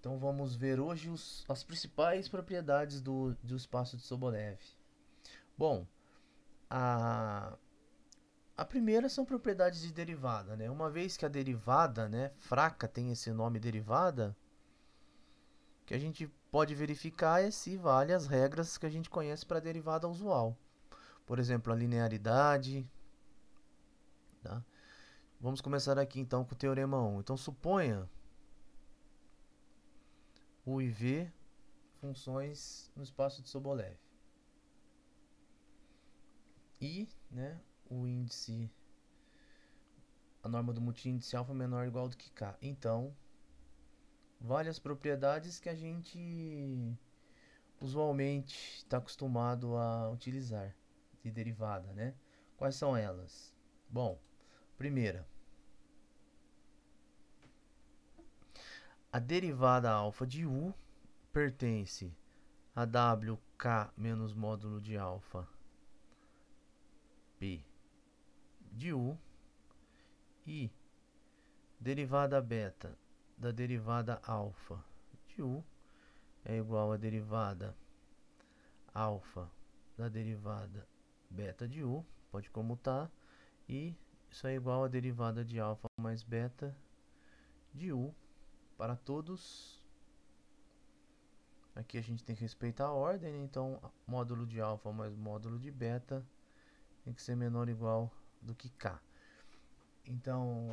Então vamos ver hoje os, as principais propriedades do, do espaço de Sobolev. Bom, a, a primeira são propriedades de derivada, né? Uma vez que a derivada, né, fraca tem esse nome derivada, que a gente pode verificar é se vale as regras que a gente conhece para a derivada usual. Por exemplo, a linearidade. Tá? Vamos começar aqui então com o teorema 1. Então suponha u e v funções no espaço de Sobolev. E né, o índice, a norma do multiíndice alfa menor ou igual do que K. Então, várias propriedades que a gente usualmente está acostumado a utilizar de derivada, né? Quais são elas? Bom, primeira, A derivada alfa de U pertence a WK menos módulo de alfa P de U e derivada beta da derivada alfa de U é igual a derivada alfa da derivada beta de U, pode comutar, e isso é igual a derivada de alfa mais beta de U para todos. Aqui a gente tem que respeitar a ordem, né? então módulo de alfa mais módulo de beta tem que ser menor ou igual do que k. Então,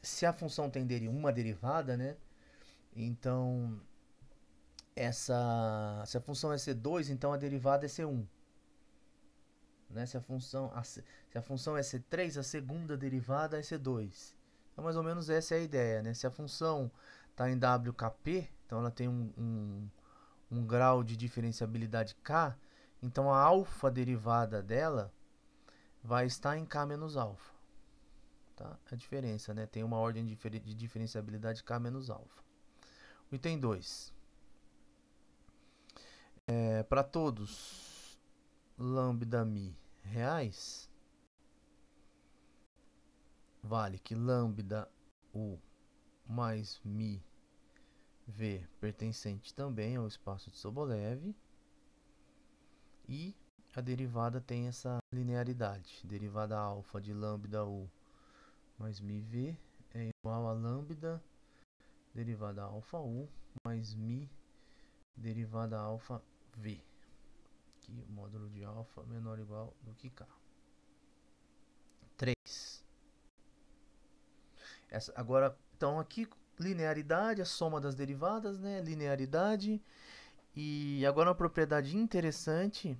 se a função tem uma derivada, né? Então, essa se a função é c2, então a derivada é c1. Né? Se a função a, se a função é c3, a segunda derivada é c2. Então, mais ou menos essa é a ideia, né? Se a função está em WKP, então ela tem um, um, um grau de diferenciabilidade K, então a alfa derivada dela vai estar em K menos alfa. Tá? A diferença, né? Tem uma ordem de diferenciabilidade K menos alfa. O item 2. É, Para todos, lambda mi reais, vale que lambda U mais mi V pertencente também ao espaço de Sobolev e a derivada tem essa linearidade. Derivada alfa de lambda U mais mi V é igual a lambda derivada alfa U mais mi derivada alfa V, que o módulo de alfa menor ou igual do que k. 3. Essa, agora, então aqui, linearidade, a soma das derivadas, né? Linearidade. E agora uma propriedade interessante,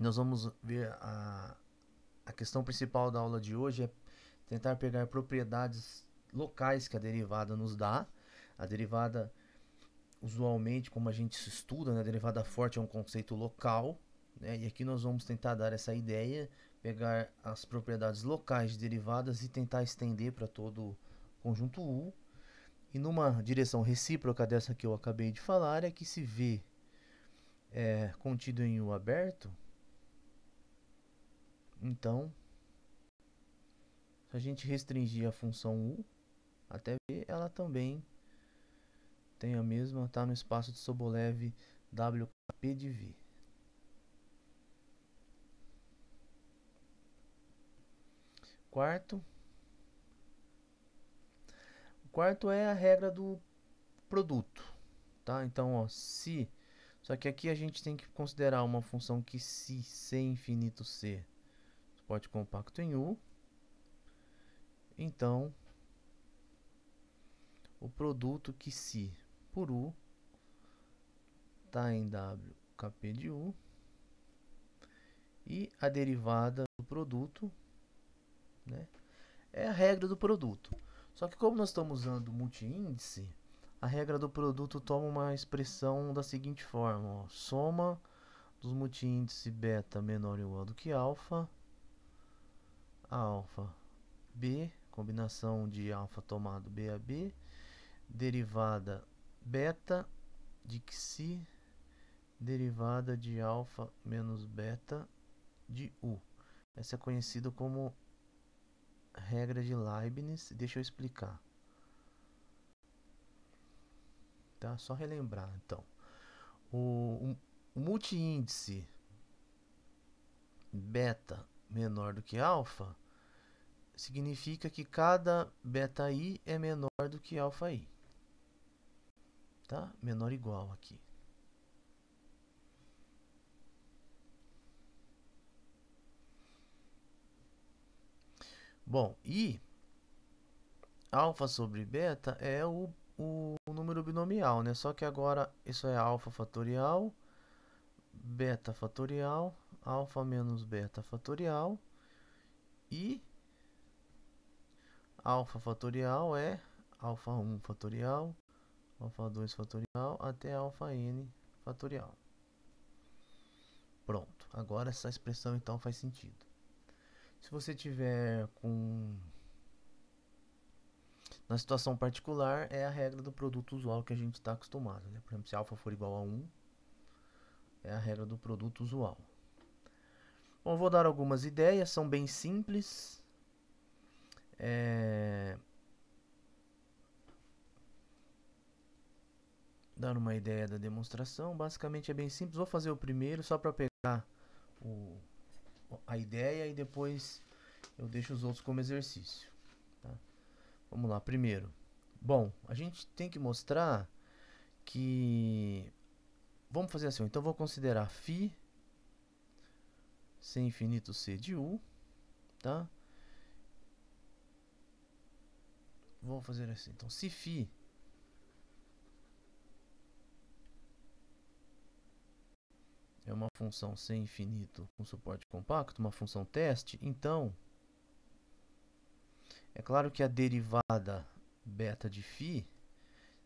nós vamos ver a, a questão principal da aula de hoje é tentar pegar propriedades locais que a derivada nos dá. A derivada, usualmente, como a gente se estuda, né? a derivada forte é um conceito local, né? e aqui nós vamos tentar dar essa ideia pegar as propriedades locais derivadas e tentar estender para todo o conjunto U. E numa direção recíproca dessa que eu acabei de falar, é que se V é contido em U aberto, então, se a gente restringir a função U até V, ela também tem a mesma, está no espaço de Sobolev WKP de V. quarto. O quarto é a regra do produto, tá? Então, ó, se... Só que aqui a gente tem que considerar uma função que se C infinito C suporte compacto em U. Então, o produto que se por U está em W de U. E a derivada do produto né? É a regra do produto. Só que como nós estamos usando multi-índice, a regra do produto toma uma expressão da seguinte forma. Ó, soma dos multi-índice beta menor ou igual do que alfa, alfa B, combinação de alfa tomado B a B, derivada beta de xi, derivada de alfa menos beta de U. Essa é conhecida como regra de Leibniz, deixa eu explicar. Tá? Só relembrar, então. O, o multiíndice beta menor do que alfa significa que cada beta i é menor do que alfa i. Tá? Menor ou igual aqui. Bom, e alfa sobre beta é o, o número binomial, né? Só que agora isso é alfa fatorial, beta fatorial, alfa menos beta fatorial e alfa fatorial é alfa 1 fatorial, alfa 2 fatorial até alfa n fatorial. Pronto, agora essa expressão então faz sentido. Se você tiver com na situação particular é a regra do produto usual que a gente está acostumado, né? Por exemplo, se alfa for igual a 1, é a regra do produto usual. Bom, vou dar algumas ideias, são bem simples. É... Dar uma ideia da demonstração, basicamente é bem simples. Vou fazer o primeiro só para pegar o a ideia e depois eu deixo os outros como exercício. Tá? Vamos lá, primeiro. Bom, a gente tem que mostrar que... Vamos fazer assim, então vou considerar φ sem infinito C de U, tá? Vou fazer assim, então se φ é uma função sem infinito com suporte compacto, uma função teste, então é claro que a derivada beta de φ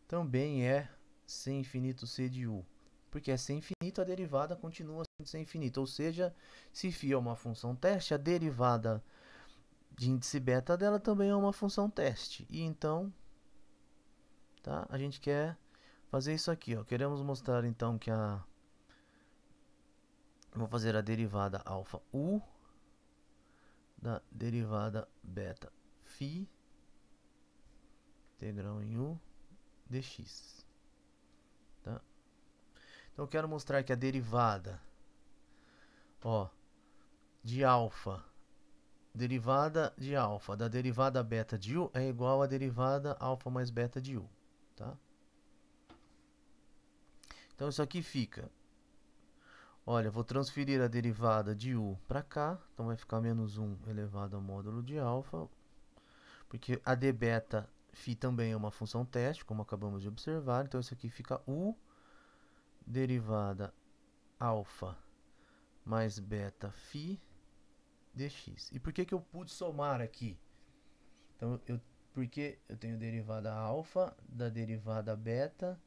também é sem infinito C de U. Porque é sem infinito, a derivada continua sendo sem infinito. Ou seja, se φ é uma função teste, a derivada de índice beta dela também é uma função teste. E então, tá? a gente quer fazer isso aqui. Ó. Queremos mostrar então que a vou fazer a derivada alfa u da derivada beta φ integral em u dx. Tá? Então eu quero mostrar que a derivada ó, de alfa derivada de alfa da derivada beta de u é igual a derivada alfa mais beta de u, tá? Então isso aqui fica Olha, vou transferir a derivada de u para cá, então vai ficar menos 1 elevado ao módulo de alfa, porque a d beta φ também é uma função teste, como acabamos de observar, então isso aqui fica u derivada alfa mais beta φ dx. E por que, que eu pude somar aqui? Então, eu, porque eu tenho derivada alfa da derivada beta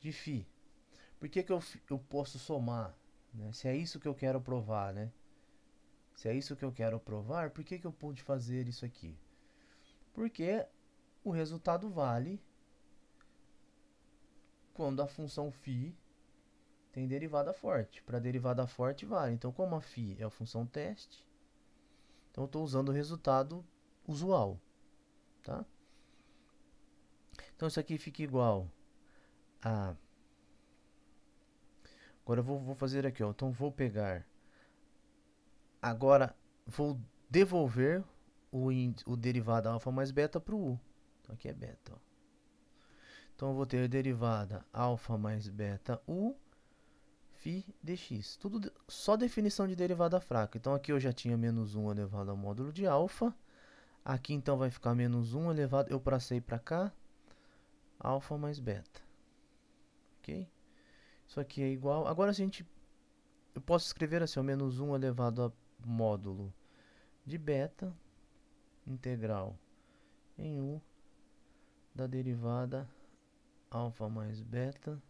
de φ. Por que, que eu, eu posso somar? Né? Se é isso que eu quero provar, né? Se é isso que eu quero provar, por que, que eu pude fazer isso aqui? Porque o resultado vale quando a função φ tem derivada forte. Para derivada forte vale. Então, como a φ é a função teste, então eu estou usando o resultado usual. Tá? Então, isso aqui fica igual a Agora eu vou, vou fazer aqui, ó. Então vou pegar. Agora vou devolver o, o derivada alfa mais beta para o u. Então aqui é beta. Ó. Então eu vou ter derivada alfa mais beta u φ dx. Tudo de, só definição de derivada fraca. Então aqui eu já tinha menos 1 elevado ao módulo de alfa. Aqui então vai ficar menos 1 elevado. Eu passei para cá. Alfa mais beta. Ok? Isso aqui é igual. Agora se a gente... Eu posso escrever assim, o menos 1 elevado a módulo de beta integral em U da derivada alfa mais beta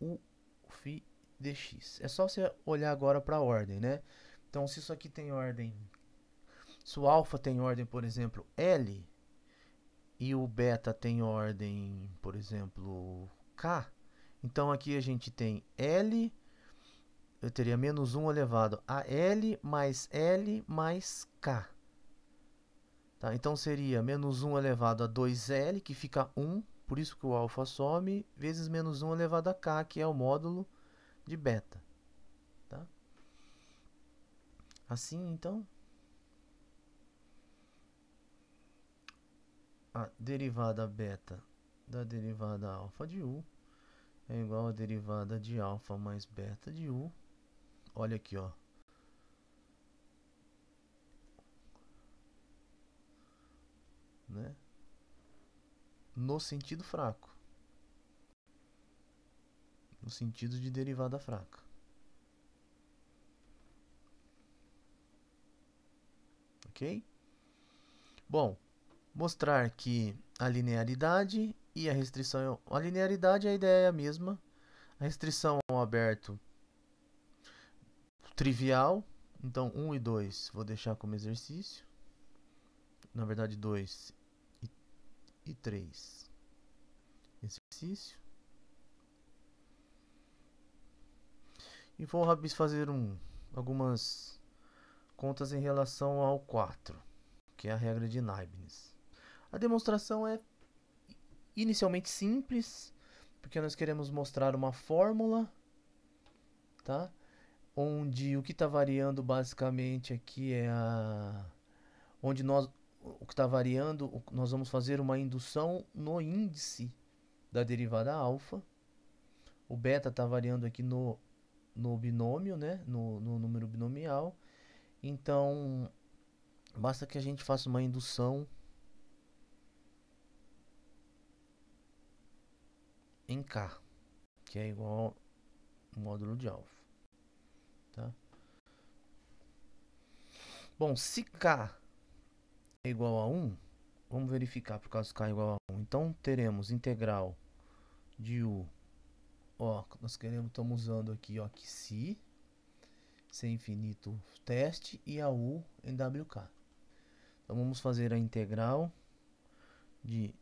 U φ dx. É só você olhar agora para a ordem, né? Então, se isso aqui tem ordem, se o alfa tem ordem, por exemplo, L, e o beta tem ordem, por exemplo, K, então aqui a gente tem L, eu teria menos 1 elevado a L mais L mais K. Tá? Então seria menos 1 elevado a 2L, que fica 1, por isso que o alfa some, vezes menos 1 elevado a K, que é o módulo de beta. Tá? Assim, então... A derivada beta da derivada alfa de U é igual a derivada de alfa mais beta de u. Olha aqui, ó. Né? No sentido fraco. No sentido de derivada fraca. Ok? Bom, mostrar que a linearidade e a restrição. É a linearidade é a ideia mesma. A restrição ao é aberto trivial. Então, 1 e 2 vou deixar como exercício. Na verdade, 2 e 3. Exercício. E vou fazer um, algumas contas em relação ao 4, que é a regra de Leibniz. A demonstração é inicialmente simples, porque nós queremos mostrar uma fórmula, tá? Onde o que está variando basicamente aqui é a... Onde nós, o que está variando, nós vamos fazer uma indução no índice da derivada alfa. O beta está variando aqui no, no binômio, né? No, no número binomial. Então, basta que a gente faça uma indução em K, que é igual ao módulo de alfa. Tá? Bom, se K é igual a 1, vamos verificar por causa K é igual a 1. Então, teremos integral de U. Ó, nós queremos, estamos usando aqui, ó, que se, ser infinito teste e a U em WK. Então, vamos fazer a integral de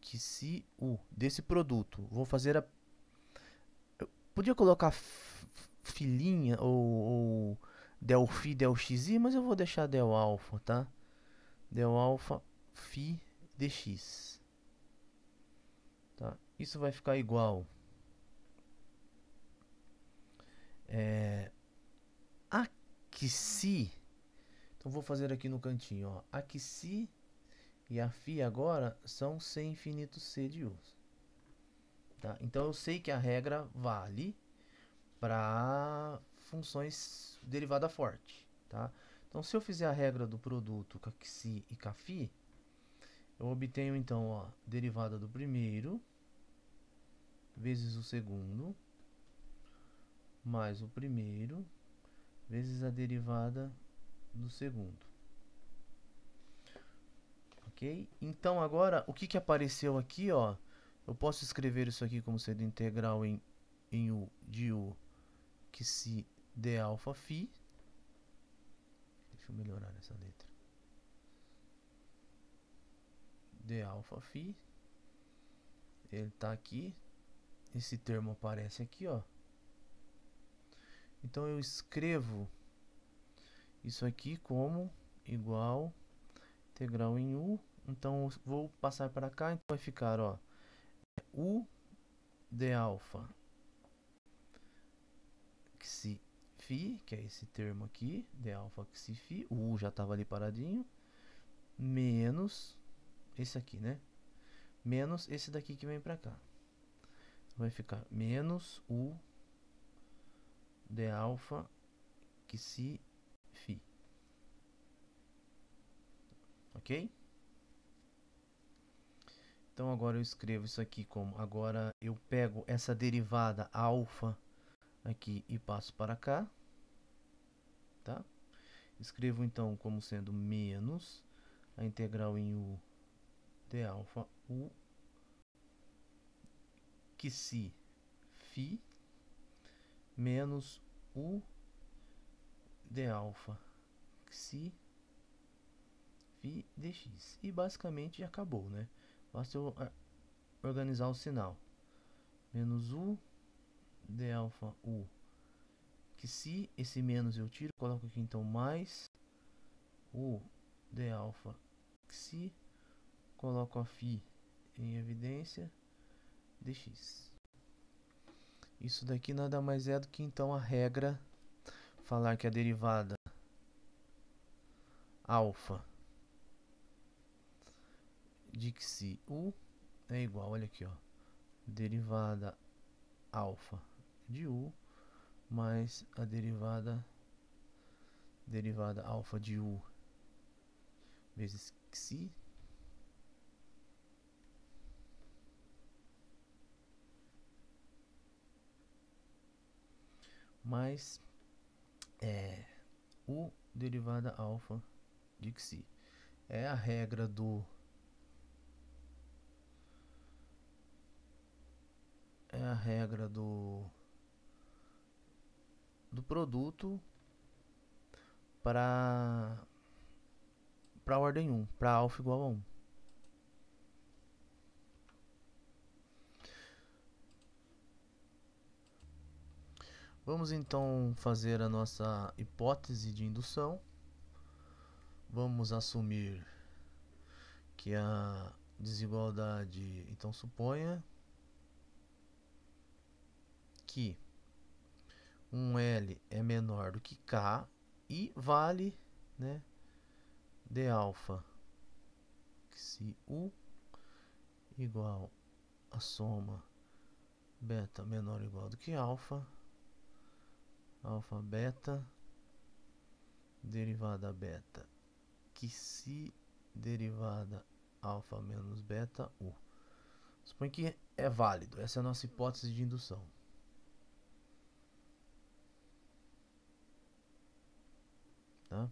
que se o desse produto, vou fazer a eu podia colocar filhinha ou, ou del phi, del xi, mas eu vou deixar del alfa, tá? Del alfa phi dx. Tá? Isso vai ficar igual é, a que se então vou fazer aqui no cantinho, ó, a que se e a φ agora são C infinito C de U. Tá? Então eu sei que a regra vale para funções derivada forte. Tá? Então se eu fizer a regra do produto com Xi e com φ, eu obtenho então a derivada do primeiro vezes o segundo mais o primeiro vezes a derivada do segundo. Então agora, o que, que apareceu aqui, ó? Eu posso escrever isso aqui como sendo integral em, em U de U que se dê alfa φ. Deixa eu melhorar essa letra. D alfa φ. Ele está aqui. Esse termo aparece aqui, ó. Então eu escrevo isso aqui como igual integral em U então vou passar para cá, então vai ficar ó, é U de alfa xi φ, que é esse termo aqui, de alfa xi φ, o U já estava ali paradinho, menos esse aqui, né? Menos esse daqui que vem para cá. Vai ficar menos U de alfa xi φ. Ok? Então agora eu escrevo isso aqui como agora eu pego essa derivada alfa aqui e passo para cá, tá? Escrevo então como sendo menos a integral em u de alfa u que se φ menos u de alfa que se φ dx. E basicamente acabou, né? Basta eu ah, organizar o sinal. Menos U de alfa U. Que se esse menos eu tiro, coloco aqui então mais U de alfa Xi. Coloco a Φ em evidência dx. Isso daqui nada mais é do que então a regra falar que a é derivada alfa de que se U é igual, olha aqui, ó, derivada alfa de U mais a derivada derivada alfa de U vezes xi mais é, U derivada alfa de xi. É a regra do é a regra do do produto para para ordem 1, para alfa igual a 1. Vamos então fazer a nossa hipótese de indução. Vamos assumir que a desigualdade, então suponha que um L é menor do que K e vale né, de alfa se U igual a soma beta menor ou igual do que alfa, alfa beta, derivada beta, que se derivada alfa menos beta U. Suponho que é válido, essa é a nossa hipótese de indução. Tá?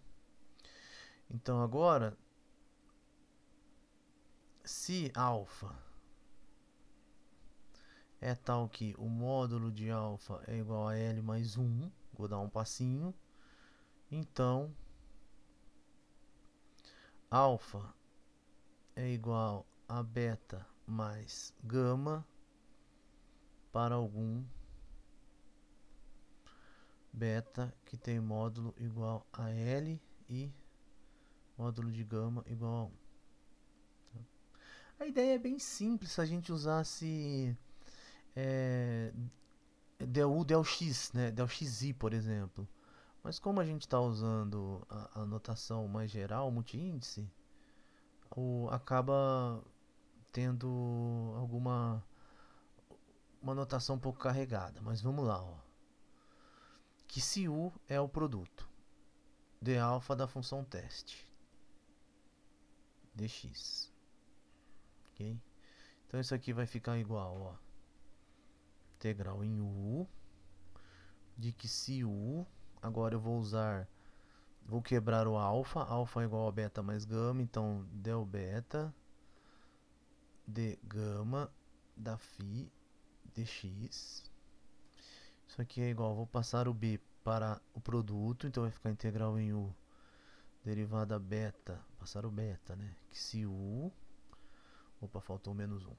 Então agora, se alfa é tal que o módulo de alfa é igual a L mais 1, vou dar um passinho, então alfa é igual a beta mais gama para algum beta que tem módulo igual a L e módulo de gama igual a 1. A ideia é bem simples, se a gente usasse é, del del x, né, del por exemplo. Mas como a gente está usando a, a, notação mais geral, multiíndice, o, acaba tendo alguma uma notação um pouco carregada. Mas vamos lá, ó que se U é o produto de alfa da função teste dx. Ok? Então isso aqui vai ficar igual, ó, integral em U de que se U, agora eu vou usar vou quebrar o alfa, alfa é igual a beta mais gama, então del beta de gama da φ dx isso aqui é igual, vou passar o B para o produto, então vai ficar integral em U. Derivada beta, passar o beta, né? Que se U... Opa, faltou menos um.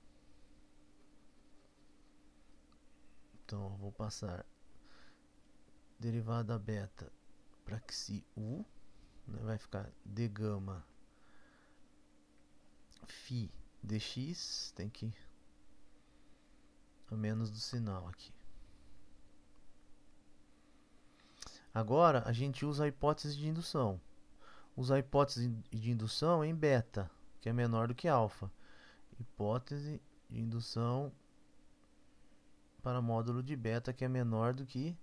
Então, vou passar derivada beta para que se U, né? vai ficar d gama φ dx, tem que a menos do sinal aqui. Agora a gente usa a hipótese de indução. usa a hipótese de indução em beta, que é menor do que alfa. Hipótese de indução para módulo de beta, que é menor do que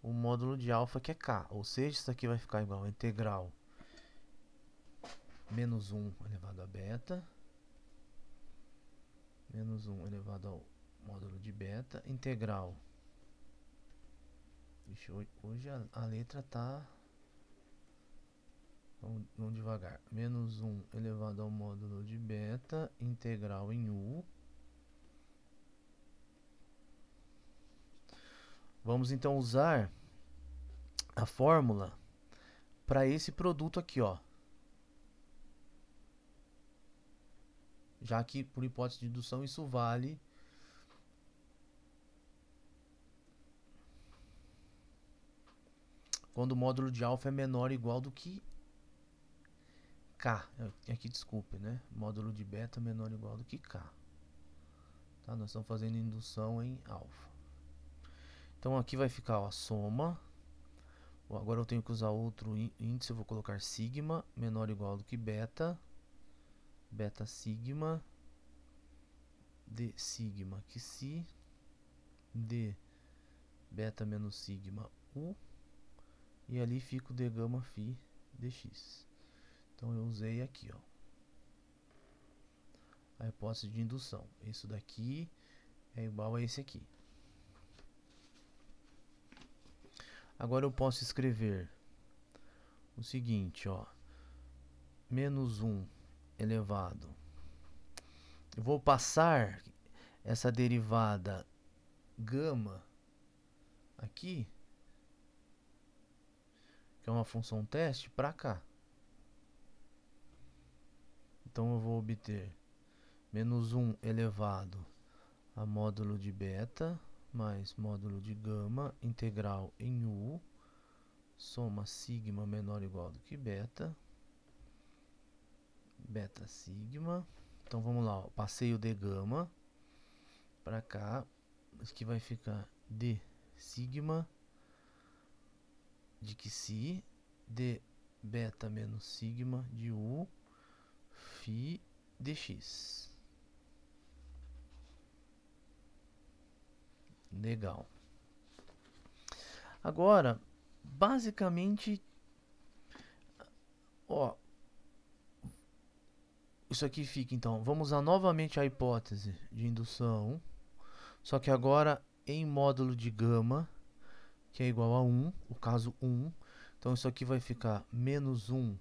o módulo de alfa, que é k. Ou seja, isso aqui vai ficar igual a integral menos 1 elevado a beta menos 1 elevado ao módulo de beta integral Vixe, hoje, a, a, letra tá. Vamos, vamos devagar. Menos 1 elevado ao módulo de beta integral em U. Vamos então usar a fórmula para esse produto aqui, ó. Já que por hipótese de indução isso vale quando o módulo de alfa é menor ou igual do que K. É, aqui, desculpe, né? Módulo de beta é menor ou igual do que K. Tá? Nós estamos fazendo indução em alfa. Então aqui vai ficar ó, a soma. Agora eu tenho que usar outro índice, eu vou colocar sigma menor ou igual do que beta. Beta sigma de sigma que se de beta menos sigma u e ali fica o d gama φ dx. Então eu usei aqui, ó, a hipótese de indução. Isso daqui é igual a esse aqui. Agora eu posso escrever o seguinte, ó, menos 1 elevado. Eu vou passar essa derivada gama aqui que é uma função teste, para cá. Então eu vou obter menos 1 elevado a módulo de beta mais módulo de gama integral em U soma sigma menor ou igual do que beta beta sigma então vamos lá ó, passeio de gama para cá que vai ficar d sigma de que si d beta menos sigma de u φ dx. Legal. Agora, basicamente, ó, isso aqui fica então. Vamos usar novamente a hipótese de indução, só que agora em módulo de gama que é igual a 1, o caso 1. Então isso aqui vai ficar menos 1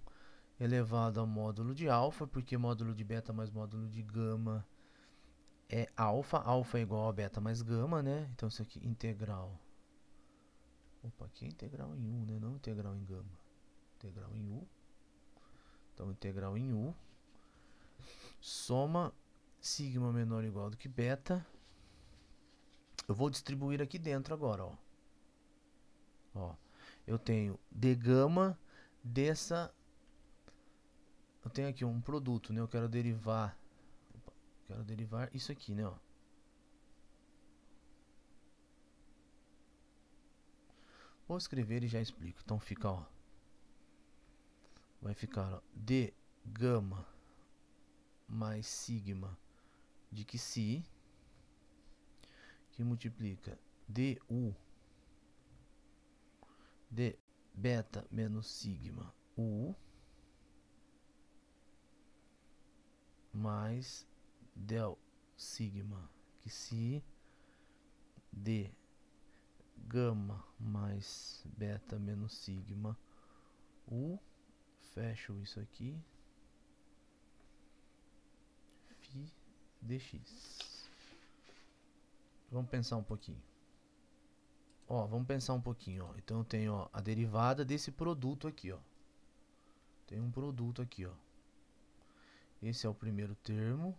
elevado ao módulo de alfa, porque módulo de beta mais módulo de gama é alfa. Alfa é igual a beta mais gama, né? Então isso aqui integral. Opa, aqui é integral em U, né? Não integral em gama. Integral em U. Então integral em U. Soma sigma menor ou igual do que beta. Eu vou distribuir aqui dentro agora, ó. Ó, eu tenho de gama dessa. Eu tenho aqui um produto, né? Eu quero derivar. Opa, quero derivar isso aqui, né? Ó. Vou escrever e já explico. Então fica, ó. Vai ficar, ó, de gama mais sigma de que se que multiplica du de beta menos sigma U mais del sigma que se de gama mais beta menos sigma U fecho isso aqui Fi dx vamos pensar um pouquinho Ó, vamos pensar um pouquinho, ó. Então eu tenho ó, a derivada desse produto aqui, ó. Tem um produto aqui, ó. Esse é o primeiro termo.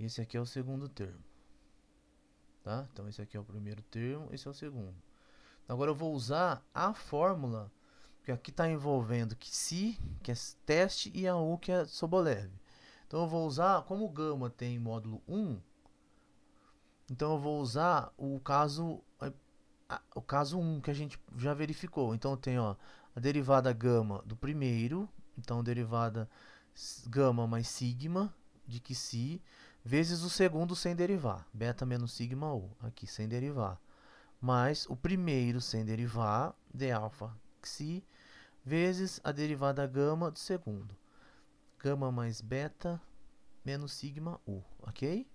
Esse aqui é o segundo termo. Tá? Então esse aqui é o primeiro termo, esse é o segundo. Agora eu vou usar a fórmula que aqui está envolvendo que se, que é teste e a u que é soboleve. Então eu vou usar, como gama tem módulo 1, então eu vou usar o caso o caso 1 um, que a gente já verificou. Então tem ó, a derivada gama do primeiro, então derivada gama mais sigma de que si, vezes o segundo sem derivar, beta menos sigma u, aqui sem derivar, mais o primeiro sem derivar, de alfa xi, vezes a derivada gama do segundo, gama mais beta menos sigma u, ok?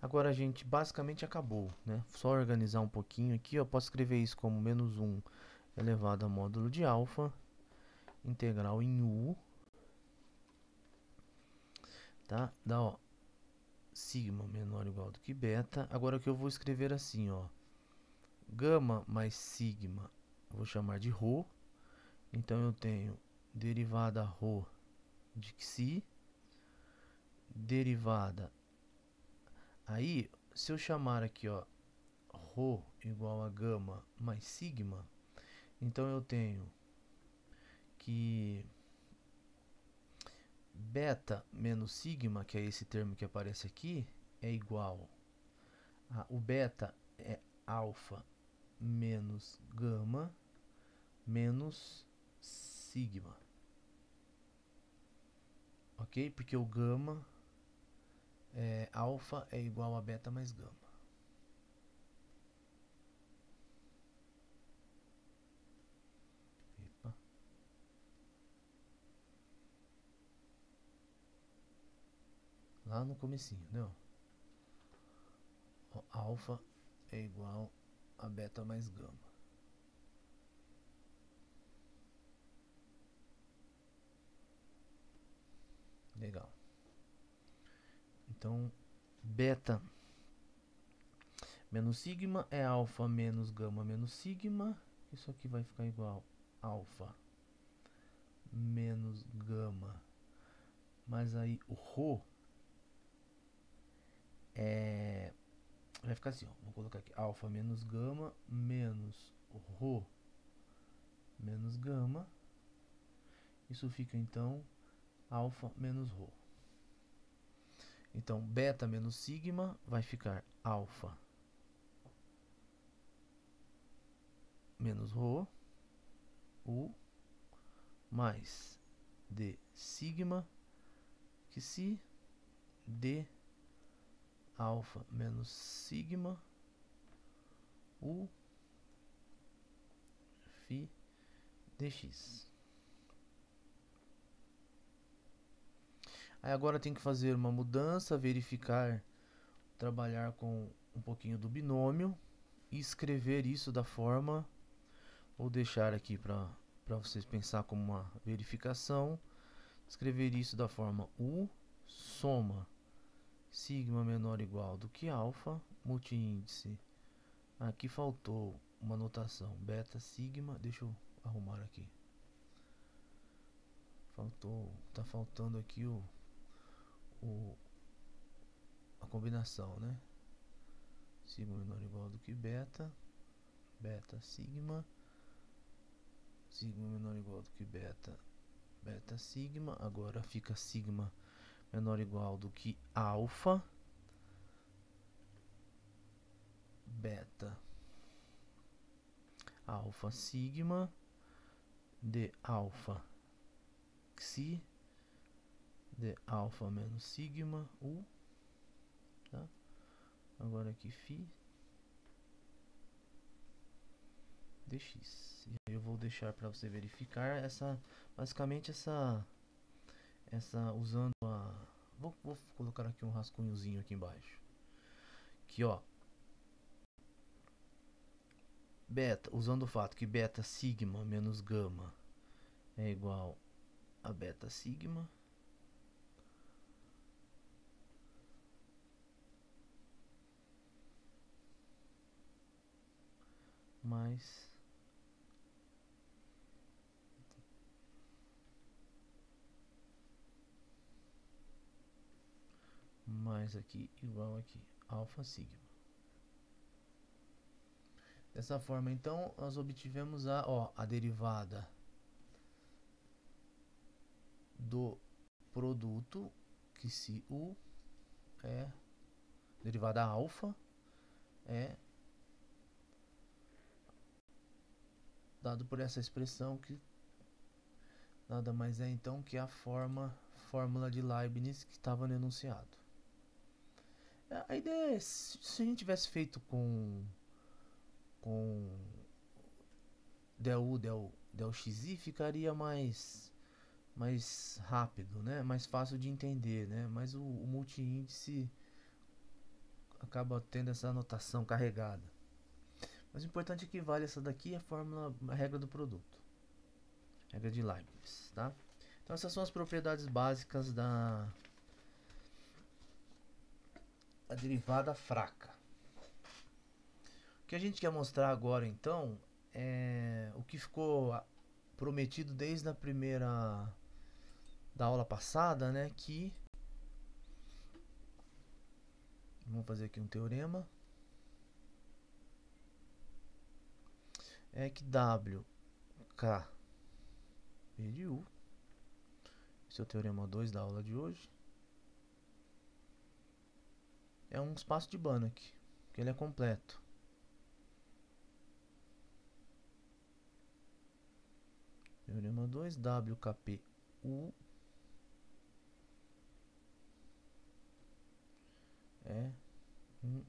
Agora, gente, basicamente acabou, né? Só organizar um pouquinho aqui, eu posso escrever isso como menos 1 elevado a módulo de alfa, integral em U, tá? Dá, ó, sigma menor ou igual do que beta. Agora, que eu vou escrever assim, ó, gama mais sigma, vou chamar de ρ, então eu tenho derivada ρ de xi, derivada Aí, se eu chamar aqui, ó, Rho igual a gama mais sigma, então eu tenho que beta menos sigma, que é esse termo que aparece aqui, é igual a, o beta é alfa menos gama menos sigma. Ok? Porque o gama é, alfa é igual a beta mais gama. Epa. Lá no comecinho, né? alfa é igual a beta mais gama. Legal. Então, beta menos sigma é alfa menos gama menos sigma. Isso aqui vai ficar igual alfa menos gama. Mas aí o ρ é vai ficar assim, ó. Vou colocar aqui alfa menos gama menos ρ menos gama. Isso fica então alfa menos ρ. Então, beta menos sigma vai ficar alfa menos rho U mais D sigma que se D alfa menos sigma U fi dx. Aí agora tem que fazer uma mudança, verificar, trabalhar com um pouquinho do binômio e escrever isso da forma. Vou deixar aqui para vocês pensar como uma verificação. Escrever isso da forma U soma sigma menor ou igual do que alfa multiíndice. Aqui faltou uma notação beta sigma, deixa eu arrumar aqui. Faltou, tá faltando aqui o o, a combinação, né? Sigma menor ou igual do que beta, beta sigma, sigma menor ou igual do que beta, beta sigma. Agora fica sigma menor ou igual do que alfa, beta, alfa sigma de alfa xi de alfa menos sigma U, tá? Agora aqui Φ dx. Eu vou deixar para você verificar essa, basicamente essa, essa usando a, vou, vou colocar aqui um rascunhozinho aqui embaixo, que ó, beta, usando o fato que beta sigma menos gama é igual a beta sigma Mas. Mais aqui igual aqui, alfa sigma. Dessa forma, então, nós obtivemos a, ó, a derivada do produto que se U é derivada alfa é dado por essa expressão que nada mais é então que a forma fórmula de Leibniz que estava no enunciado. É, a ideia é se, se a gente tivesse feito com com del u del del xi ficaria mais mais rápido, né? Mais fácil de entender, né? Mas o, o multiíndice acaba tendo essa anotação carregada. Mas o importante é que vale essa daqui, a fórmula, a regra do produto. Regra de Leibniz, tá? Então essas são as propriedades básicas da a derivada fraca. O que a gente quer mostrar agora então é o que ficou ah, prometido desde a primeira da aula passada, né, que vamos fazer aqui um teorema é que WKPU, B de U, esse é o teorema 2 da aula de hoje, é um espaço de Banach, que ele é completo. Teorema 2, WKPU U é um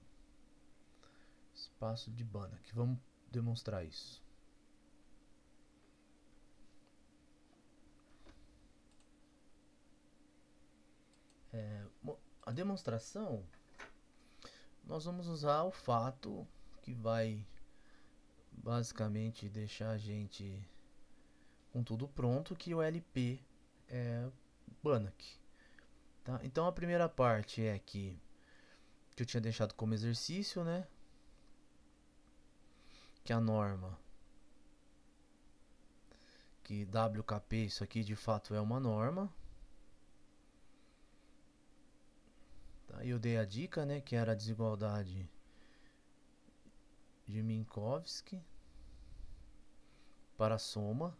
espaço de Banach. Vamos demonstrar isso. É, a demonstração nós vamos usar o fato que vai basicamente deixar a gente com tudo pronto que o LP é Banach. Tá? Então a primeira parte é que, que eu tinha deixado como exercício, né? que é a norma, que WKP, isso aqui de fato é uma norma. Tá, eu dei a dica, né, que era a desigualdade de Minkowski para a soma.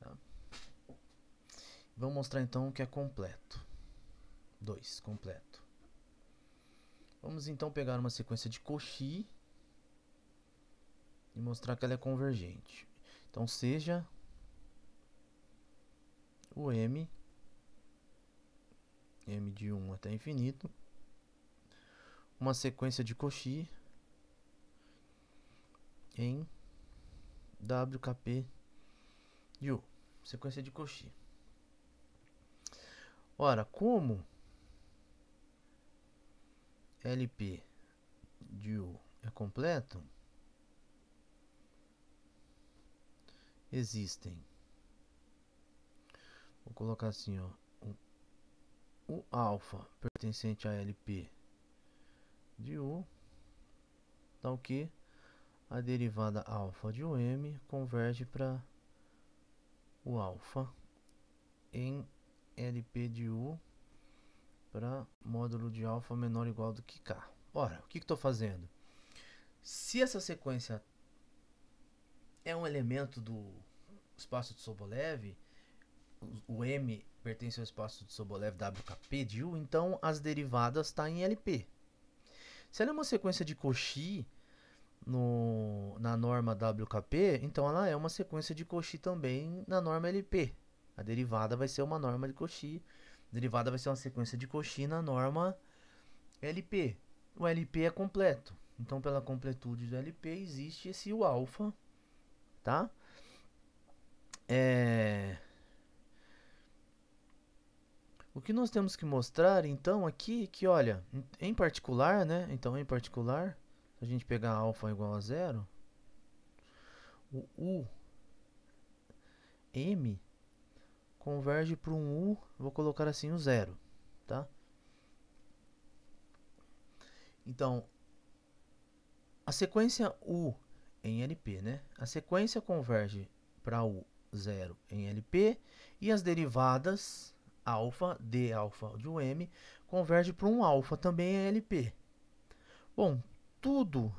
Tá? Vamos mostrar então o que é completo. 2, completo. Vamos então pegar uma sequência de Cauchy e mostrar que ela é convergente. Então seja o M, M de 1 até infinito, uma sequência de Cauchy em WKP de U, sequência de Cauchy. Ora, como LP de U é completo, existem. Vou colocar assim, ó. o alfa pertencente a LP de U, tal que a derivada alfa de UM converge para o alfa em LP de U para módulo de alfa menor ou igual do que K. Ora, o que estou fazendo? Se essa sequência é um elemento do espaço de Sobolev. O M pertence ao espaço de Sobolev WKP de U, então as derivadas estão tá em LP. Se ela é uma sequência de Cauchy no, na norma WKP, então ela é uma sequência de Cauchy também na norma LP. A derivada vai ser uma norma de Cauchy. A derivada vai ser uma sequência de Cauchy na norma LP. O LP é completo. Então, pela completude do LP, existe esse U alfa tá? É... O que nós temos que mostrar, então, aqui, que olha, em particular, né? Então, em particular, se a gente pegar alfa igual a zero, o U M converge para um U, vou colocar assim o zero, tá? Então, a sequência U em LP, né? A sequência converge para U0 em LP e as derivadas alfa d alfa de um converge para um alfa também em LP. Bom, tudo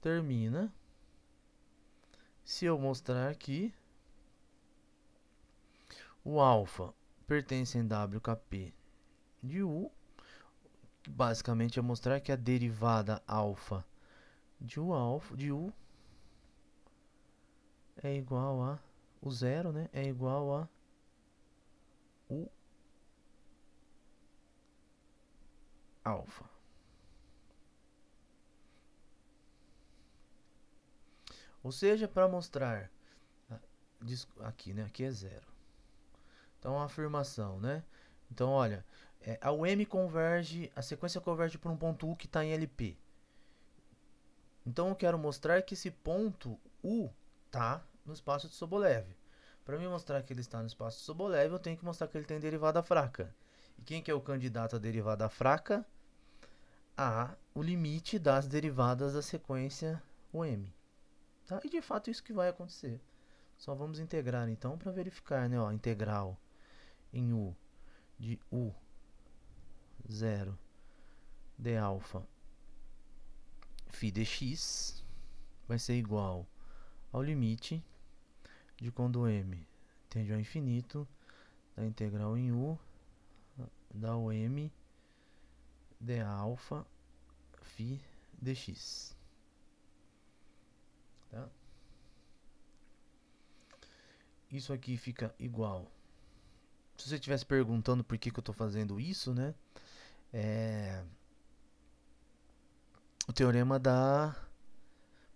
termina se eu mostrar que o alfa pertence em WKP de U, basicamente é mostrar que a derivada alfa de U alfa, de U é igual a o zero, né? É igual a U alfa. Ou seja, para mostrar aqui, né? Aqui é zero. Então a afirmação, né? Então olha, é, a UM converge, a sequência converge para um ponto U que está em LP. Então eu quero mostrar que esse ponto U está no espaço de Sobolev. Para me mostrar que ele está no espaço de Sobolev, eu tenho que mostrar que ele tem derivada fraca. E quem que é o candidato à derivada fraca? A, o limite das derivadas da sequência UM. Tá? E de fato isso que vai acontecer. Só vamos integrar então para verificar, né? Ó, integral em U de U0 de alfa φ dx vai ser igual ao limite de quando m tende ao infinito da integral em u da m de alfa φ dx. Tá? Isso aqui fica igual. Se você estivesse perguntando por que, que eu estou fazendo isso, né? É, o teorema da.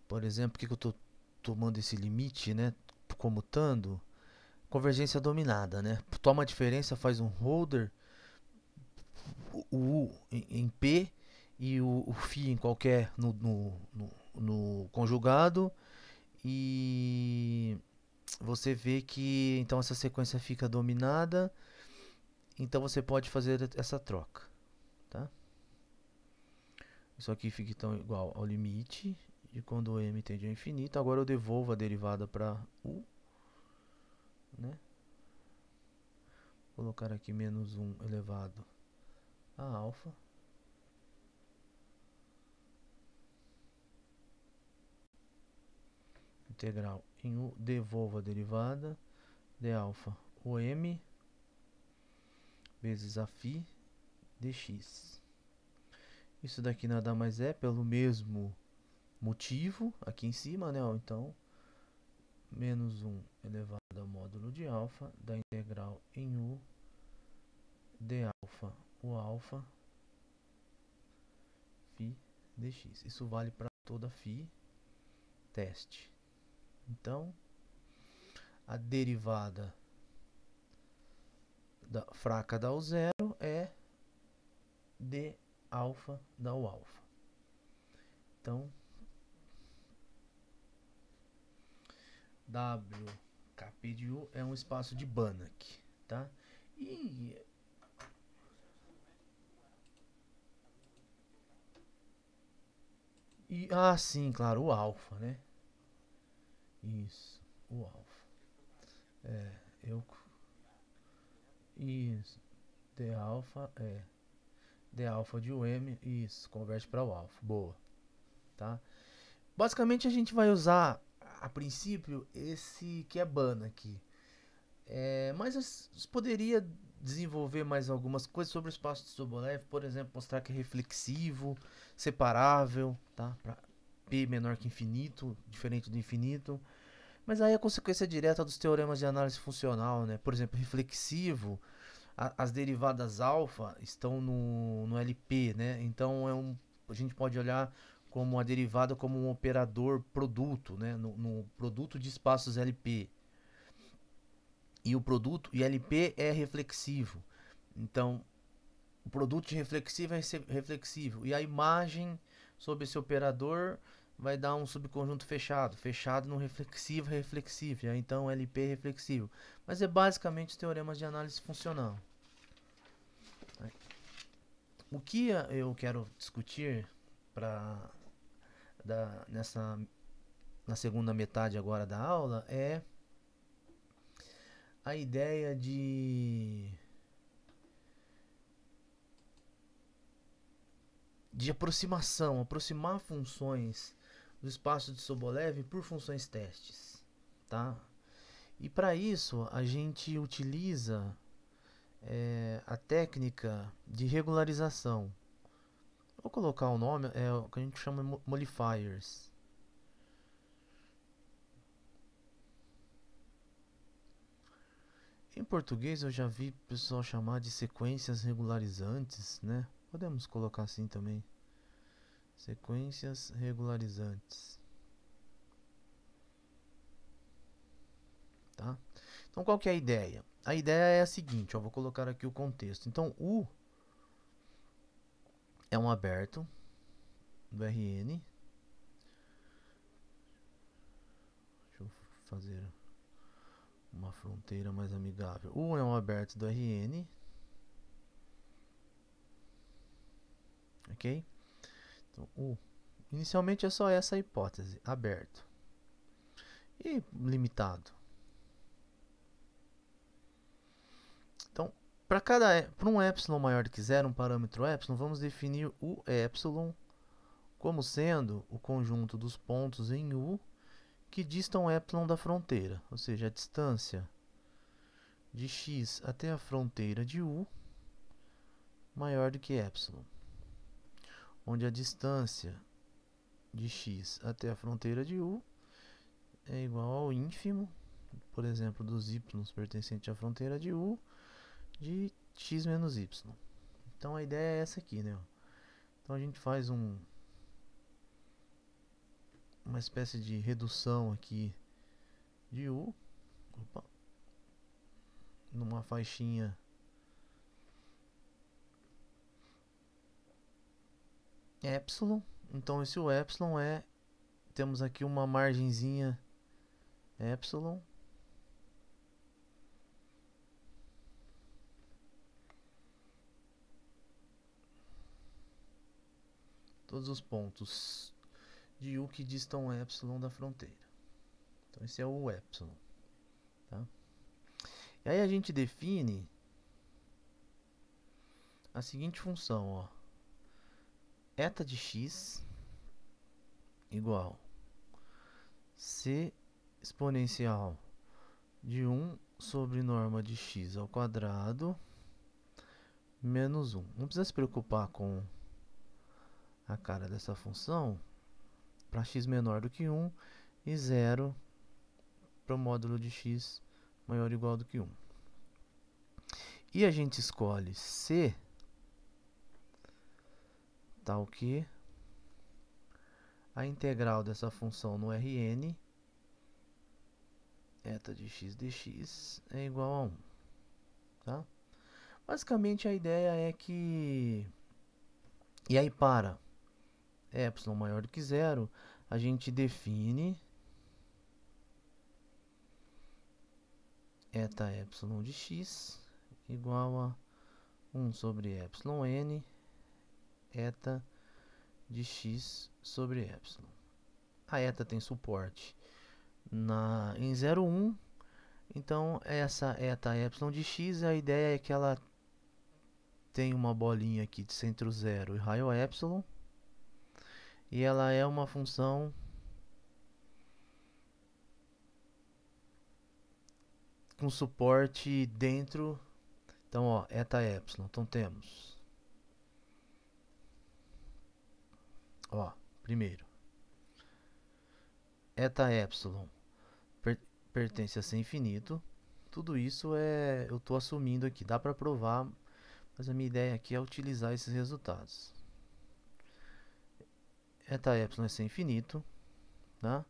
Por exemplo, que, que eu estou tomando esse limite, né? Comutando. Convergência dominada, né? Toma a diferença, faz um holder. O U em P e o, o Φ em qualquer. no, no, no, no conjugado. E você vê que então essa sequência fica dominada. Então você pode fazer essa troca. Isso aqui fica então igual ao limite de quando m tende ao infinito. Agora eu devolvo a derivada para u. Né? Vou colocar aqui menos 1 elevado a alfa. Integral em u, devolvo a derivada de alfa, o m vezes a φ dx. Isso daqui nada mais é pelo mesmo motivo aqui em cima, né? Então, menos 1 elevado ao módulo de alfa da integral em U de alfa, o alfa, φ dx. Isso vale para toda φ teste. Então, a derivada da fraca dá o zero é d alfa dá o alfa. Então, WKP de U é um espaço de Banach, tá? E E, ah, sim, claro, o alfa, né? Isso, o alfa. É, eu... Isso, de alfa é de alfa de UM, isso, converte para o alfa, boa, tá? Basicamente a gente vai usar, a princípio, esse que é bana aqui, é, mas poderia desenvolver mais algumas coisas sobre o espaço de Sobolev, por exemplo, mostrar que é reflexivo, separável, tá? P menor que infinito, diferente do infinito. Mas aí a consequência direta dos teoremas de análise funcional, né? Por exemplo, reflexivo a, as derivadas alfa estão no, no LP, né? Então é um, a gente pode olhar como a derivada como um operador produto, né? No, no produto de espaços LP. E o produto e LP é reflexivo. Então o produto de reflexivo é reflexivo e a imagem sobre esse operador vai dar um subconjunto fechado, fechado no reflexivo, reflexivo, então LP reflexivo. Mas é basicamente os teoremas de análise funcional. O que eu quero discutir para nessa na segunda metade agora da aula é a ideia de de aproximação, aproximar funções do espaço de Sobolev por funções testes, tá? E para isso a gente utiliza é, a técnica de regularização. Vou colocar o nome, é o que a gente chama de modifiers. Em português eu já vi pessoal chamar de sequências regularizantes, né? Podemos colocar assim também. Sequências regularizantes. Tá? Então qual que é a ideia? A ideia é a seguinte, ó, vou colocar aqui o contexto. Então U é um aberto do RN. Deixa eu fazer uma fronteira mais amigável. U é um aberto do RN. Ok? Então, Uh, inicialmente é só essa hipótese, aberto. E limitado. Então, para cada é, para um epsilon maior que zero, um parâmetro epsilon, vamos definir o epsilon como sendo o conjunto dos pontos em U que distam epsilon da fronteira, ou seja, a distância de x até a fronteira de U maior do que epsilon onde a distância de x até a fronteira de u é igual ao ínfimo, por exemplo, dos y pertencente à fronteira de u de x menos y. Então a ideia é essa aqui, né? Então a gente faz um uma espécie de redução aqui de u, opa, numa faixinha epsilon. Então esse o epsilon é temos aqui uma margenzinha epsilon todos os pontos de U que distam epsilon da fronteira. Então esse é o epsilon, tá? E aí a gente define a seguinte função, ó eta de x igual c exponencial de 1 sobre norma de x ao quadrado menos 1. Não precisa se preocupar com a cara dessa função para x menor do que 1 e 0 para o módulo de x maior ou igual do que 1. E a gente escolhe c tal tá que a integral dessa função no Rn, eta de x dx, é igual a 1. Tá? Basicamente a ideia é que... E aí para ε maior do que zero, a gente define eta ε de x igual a 1 sobre ε n eta de x sobre epsilon. A eta tem suporte na, em 0,1, então essa eta epsilon de x, a ideia é que ela tem uma bolinha aqui de centro zero e raio epsilon, e ela é uma função com suporte dentro, então ó, eta epsilon, então temos Ó, primeiro. Eta epsilon per, pertence a ser infinito. Tudo isso é eu estou assumindo aqui. Dá para provar, mas a minha ideia aqui é utilizar esses resultados. Eta epsilon é ser infinito. Tá?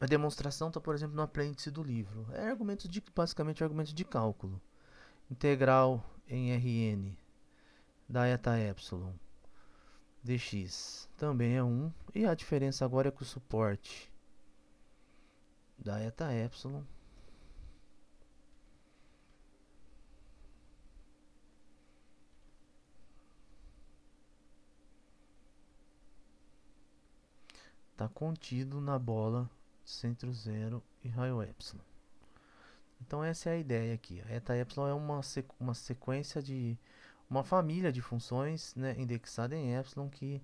A demonstração está, por exemplo, no apêndice do livro. É argumento de, basicamente argumento de cálculo. Integral em Rn da eta epsilon dx também é 1 e a diferença agora é que o suporte da eta epsilon está contido na bola centro zero e raio epsilon. Então essa é a ideia aqui. A eta epsilon é uma, sequ uma sequência de uma família de funções né, indexada em epsilon que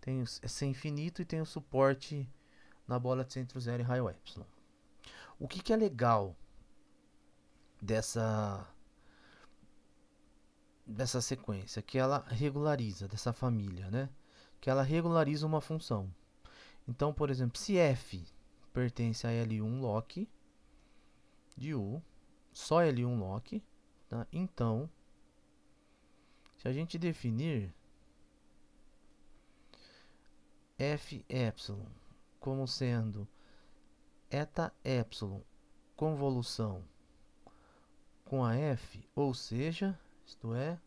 tem o C é infinito e tem o suporte na bola de centro zero e raio epsilon. O que, que é legal dessa dessa sequência que ela regulariza dessa família, né? Que ela regulariza uma função. Então, por exemplo, se f pertence a L1 log de U, só L1 log, tá? então se a gente definir F epsilon como sendo eta epsilon convolução com a F, ou seja, isto é,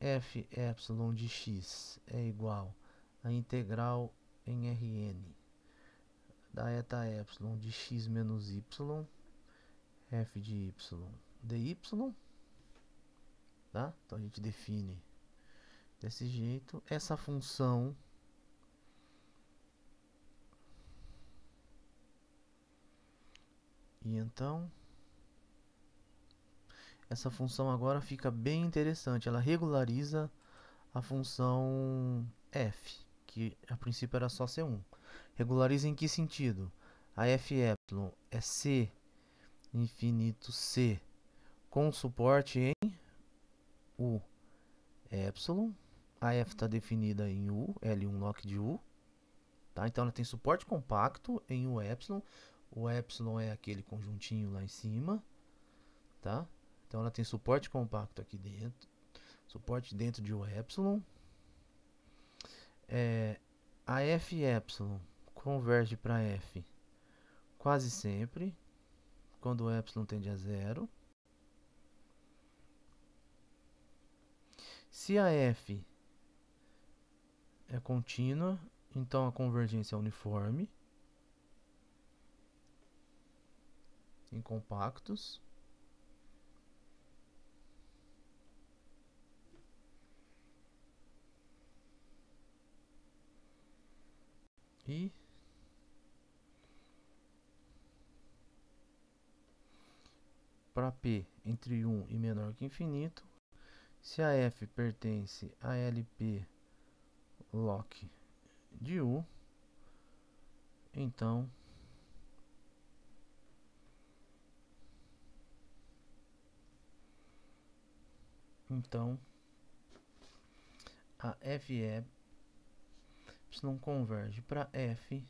F epsilon de x é igual a integral em Rn da eta epsilon de x menos y, f de y dy, tá? Então a gente define desse jeito essa função E então essa função agora fica bem interessante, ela regulariza a função f, que a princípio era só c1. Regulariza em que sentido? A f é c infinito c com suporte em U, Epsilon. É, a F está definida em U, L1 lock de U. Tá? Então ela tem suporte compacto em U epsilon. O epsilon é aquele conjuntinho lá em cima. Tá? Então ela tem suporte compacto aqui dentro. Suporte dentro de U epsilon. É, a F epsilon converge para F quase sempre. Quando o epsilon tende a zero. Se a F é contínua, então a convergência é uniforme em compactos. E para P entre 1 e menor que infinito, se a F pertence a LP lock de U, então então a se não converge para F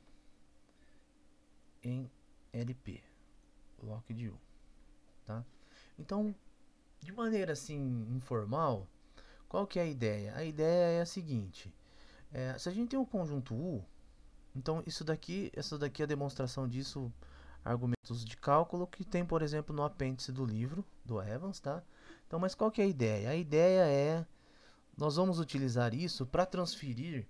em LP lock de U, tá? Então de maneira assim informal, qual que é a ideia? A ideia é a seguinte: é, se a gente tem um conjunto U, então isso daqui, essa daqui é a demonstração disso, argumentos de cálculo que tem, por exemplo, no apêndice do livro do Evans, tá? Então, mas qual que é a ideia? A ideia é nós vamos utilizar isso para transferir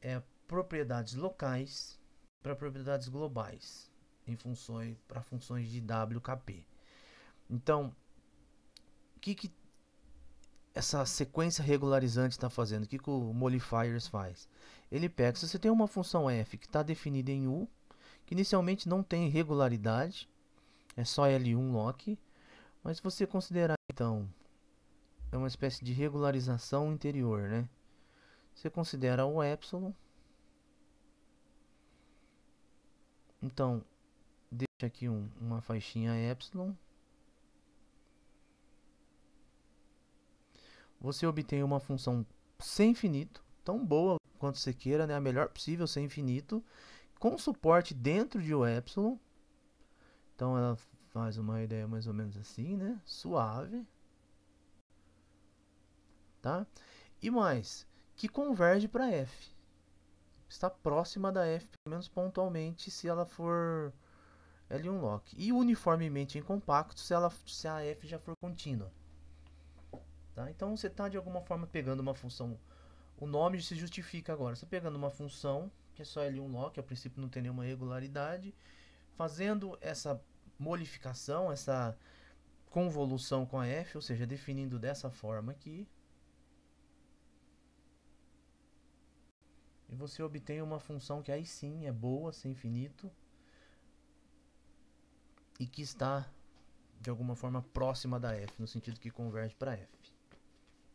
é, propriedades locais para propriedades globais em funções para funções de WKP. Então, que, que essa sequência regularizante está fazendo? O que, que o modifiers faz? Ele pega, se você tem uma função f que está definida em U, que inicialmente não tem regularidade, é só L1 lock, mas se você considerar então, é uma espécie de regularização interior, né? Você considera o epsilon. Então, deixa aqui um, uma faixinha epsilon você obtém uma função sem finito, tão boa quanto você queira, né? a melhor possível sem infinito, com suporte dentro de o epsilon. Então ela faz uma ideia mais ou menos assim, né? Suave. Tá? E mais, que converge para f. Está próxima da f, pelo menos pontualmente, se ela for L1 lock. E uniformemente em compacto se, ela, se a f já for contínua. Tá? Então você está de alguma forma pegando uma função. O nome se justifica agora. Você pegando uma função, que é só L1 log, que a princípio não tem nenhuma regularidade, fazendo essa molificação, essa convolução com a F, ou seja, definindo dessa forma aqui. E você obtém uma função que aí sim é boa, sem infinito, e que está de alguma forma próxima da f, no sentido que converge para f.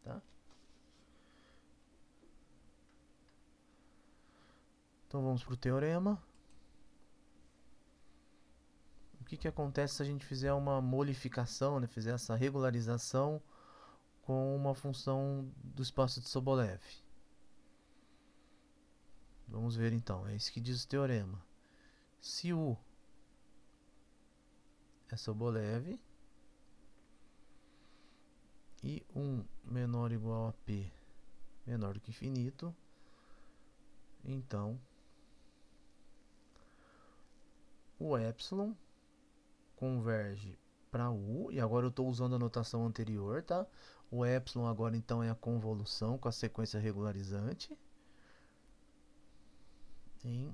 Tá? Então vamos para o teorema. O que, que acontece se a gente fizer uma molificação, né? fizer essa regularização com uma função do espaço de Sobolev? Vamos ver então, é isso que diz o teorema. Se U é Sobolev, e 1 menor ou igual a P menor do que infinito, então o epsilon converge para U, e agora eu estou usando a notação anterior, tá? O epsilon agora então é a convolução com a sequência regularizante em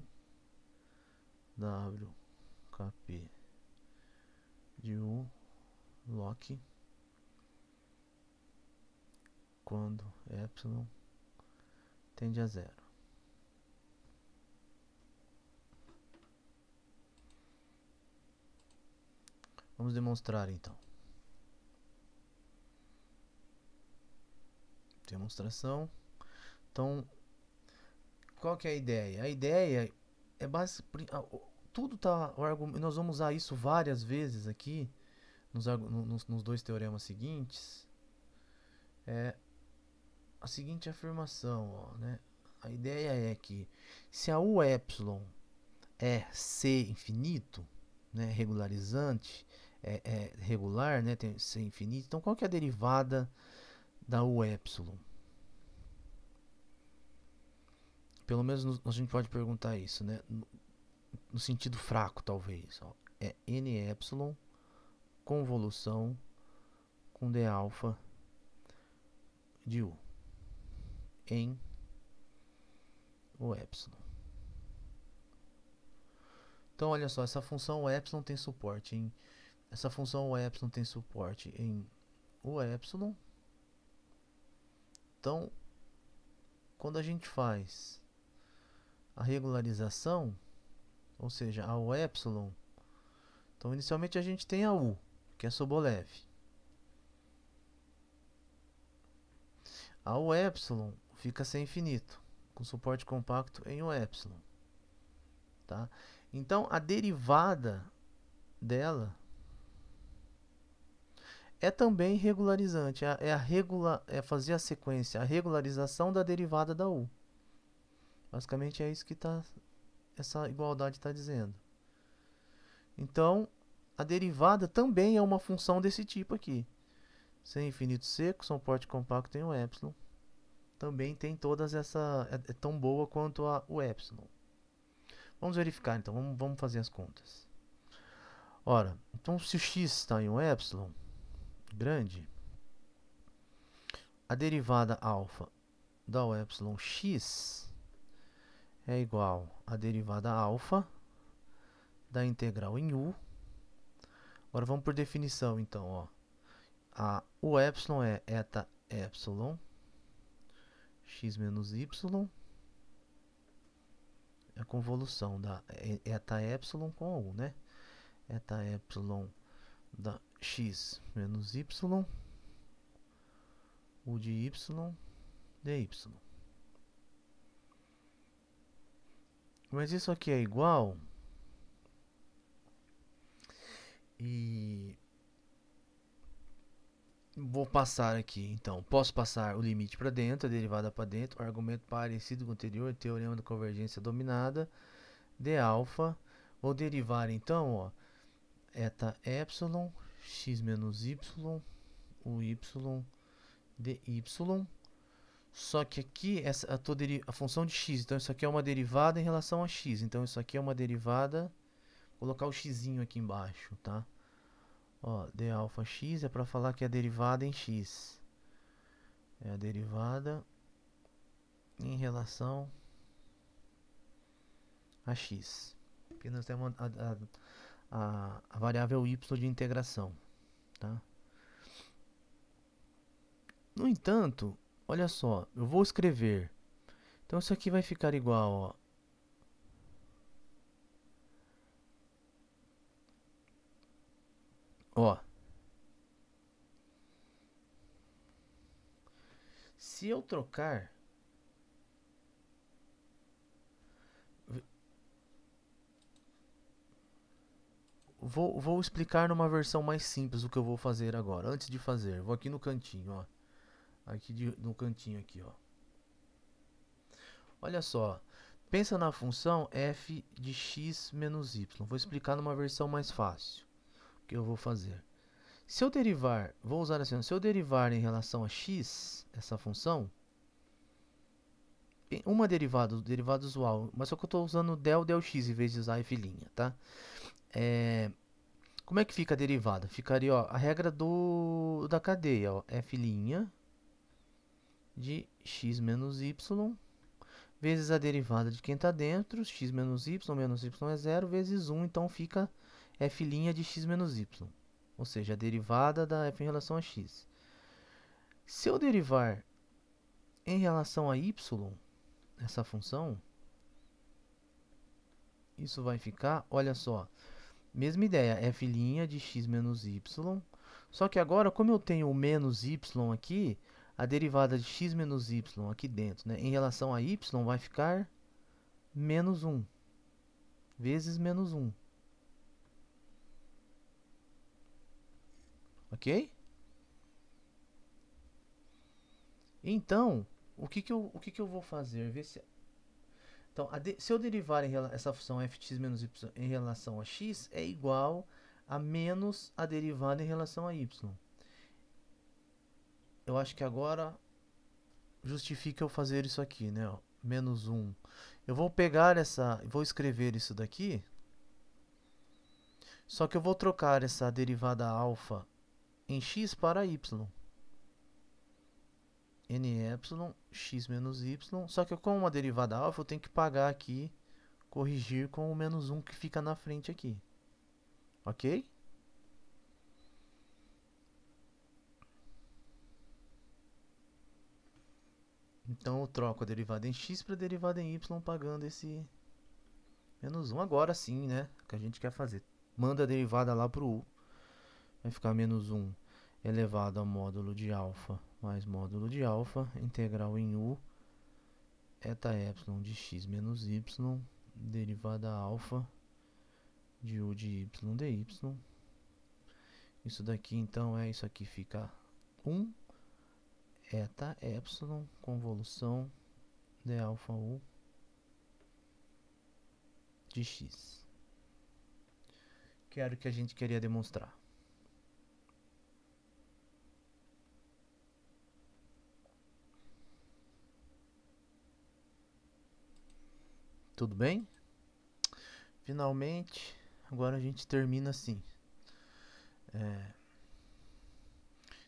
W KP de U lock quando epsilon tende a zero. Vamos demonstrar então. Demonstração. Então, qual que é a ideia? A ideia é basicamente tudo tá nós vamos usar isso várias vezes aqui nos, nos, nos dois teoremas seguintes. É a seguinte afirmação, ó, né? A ideia é que se a U é C infinito, né, regularizante, é, é, regular, né, tem C infinito, então qual que é a derivada da U Pelo menos no, a gente pode perguntar isso, né? No, no sentido fraco, talvez. Ó. É NY convolução com D alfa de U em o epsilon. Então olha só, essa função epsilon tem suporte em essa função epsilon tem suporte em o epsilon. Então quando a gente faz a regularização, ou seja, a o epsilon, então inicialmente a gente tem a u, que é Sobolev. A o epsilon fica sem infinito, com suporte compacto em um epsilon. Tá? Então a derivada dela é também regularizante, é, é, a regula, é fazer a sequência, a regularização da derivada da u. Basicamente é isso que tá, essa igualdade está dizendo. Então, a derivada também é uma função desse tipo aqui. Sem infinito seco, suporte compacto em um epsilon também tem todas essa é, é tão boa quanto a, o epsilon. Vamos verificar então, vamos, vamos fazer as contas. Ora, então se o x está em um epsilon grande, a derivada alfa da epsilon x é igual à derivada alfa da integral em u. Agora vamos por definição então, ó. A, o epsilon é eta epsilon x menos y é a convolução da eta é, é epsilon com u, né? Eta é epsilon da x menos y, u de y, dy. Mas isso aqui é igual e vou passar aqui, então. Posso passar o limite para dentro, a derivada para dentro, argumento parecido com o anterior, teorema da convergência dominada, de alfa. Vou derivar, então, ó, eta epsilon, x menos y, o y de Só que aqui essa, a, a função de x, então isso aqui é uma derivada em relação a x. Então isso aqui é uma derivada, vou colocar o x aqui embaixo, tá? Ó, d alfa x é para falar que é a derivada em x. É a derivada em relação a x. Porque nós temos a, a, a, a variável y de integração. Tá? No entanto, olha só, eu vou escrever. Então isso aqui vai ficar igual, ó, Ó. Se eu trocar. Vou, vou explicar numa versão mais simples o que eu vou fazer agora. Antes de fazer, vou aqui no cantinho, ó. Aqui de, no cantinho aqui, ó. Olha só. Pensa na função f de x menos y. Vou explicar numa versão mais fácil que eu vou fazer. Se eu derivar, vou usar assim, se eu derivar em relação a x, essa função, uma derivada, derivada usual, mas só que eu estou usando del, del x em vez de usar f', tá? É, como é que fica a derivada? Ficaria ó, a regra do, da cadeia, ó, f' de x menos y vezes a derivada de quem está dentro, x menos y menos y é zero, vezes 1, então fica f' de x menos y, ou seja, a derivada da f em relação a x. Se eu derivar em relação a y, essa função, isso vai ficar, olha só, mesma ideia, f' de x menos y, só que agora, como eu tenho o menos y aqui, a derivada de x menos y aqui dentro, né, em relação a y, vai ficar menos 1 vezes menos 1. ok? Então, o que que eu, o que que eu vou fazer? Ver se, então, de, se eu derivar essa função f menos y em relação a x, é igual a menos a derivada em relação a y. Eu acho que agora justifica eu fazer isso aqui, né? menos 1. Eu vou pegar essa, vou escrever isso daqui. Só que eu vou trocar essa derivada alfa em x para y. NY, x menos y. Só que com uma derivada alfa, eu tenho que pagar aqui, corrigir com o menos 1 que fica na frente aqui. Ok? Então eu troco a derivada em x para a derivada em y, pagando esse menos 1. Agora sim, né? O que a gente quer fazer. Manda a derivada lá para o vai ficar menos 1 elevado a módulo de alfa mais módulo de alfa integral em u eta epsilon de x menos y derivada alfa de u de y dy. Isso daqui então é isso aqui fica 1 eta epsilon convolução de alfa u de x. Que era o que a gente queria demonstrar. Tudo bem? Finalmente, agora a gente termina assim. É...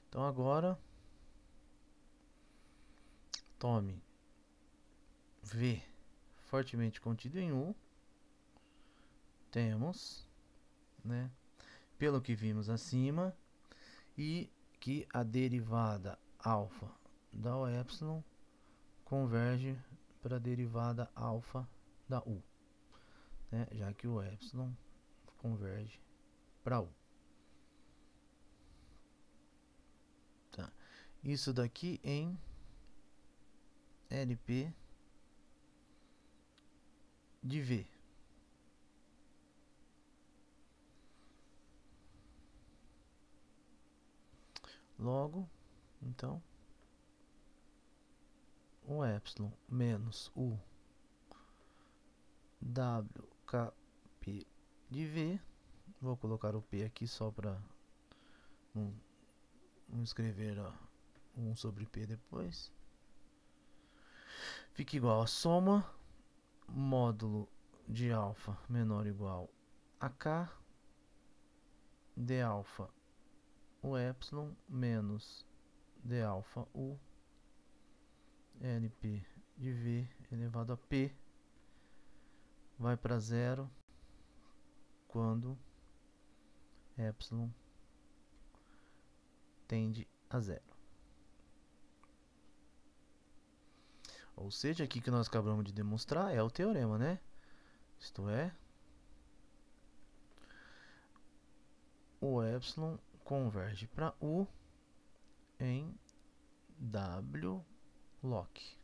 Então agora, tome V fortemente contido em U. Temos, né? Pelo que vimos acima, e que a derivada alfa da epsilon converge para a derivada alfa da U, né? já que o epsilon converge para U. Tá. Isso daqui em LP de V. Logo, então, o epsilon menos U wkp de v vou colocar o p aqui só para não, escrever ó, 1 sobre p depois fica igual a soma módulo de alfa menor ou igual a k de alfa o epsilon menos de alfa u np de v elevado a p vai para zero quando epsilon tende a zero. Ou seja, aqui que nós acabamos de demonstrar é o teorema, né? Isto é, o epsilon converge para U em W lock.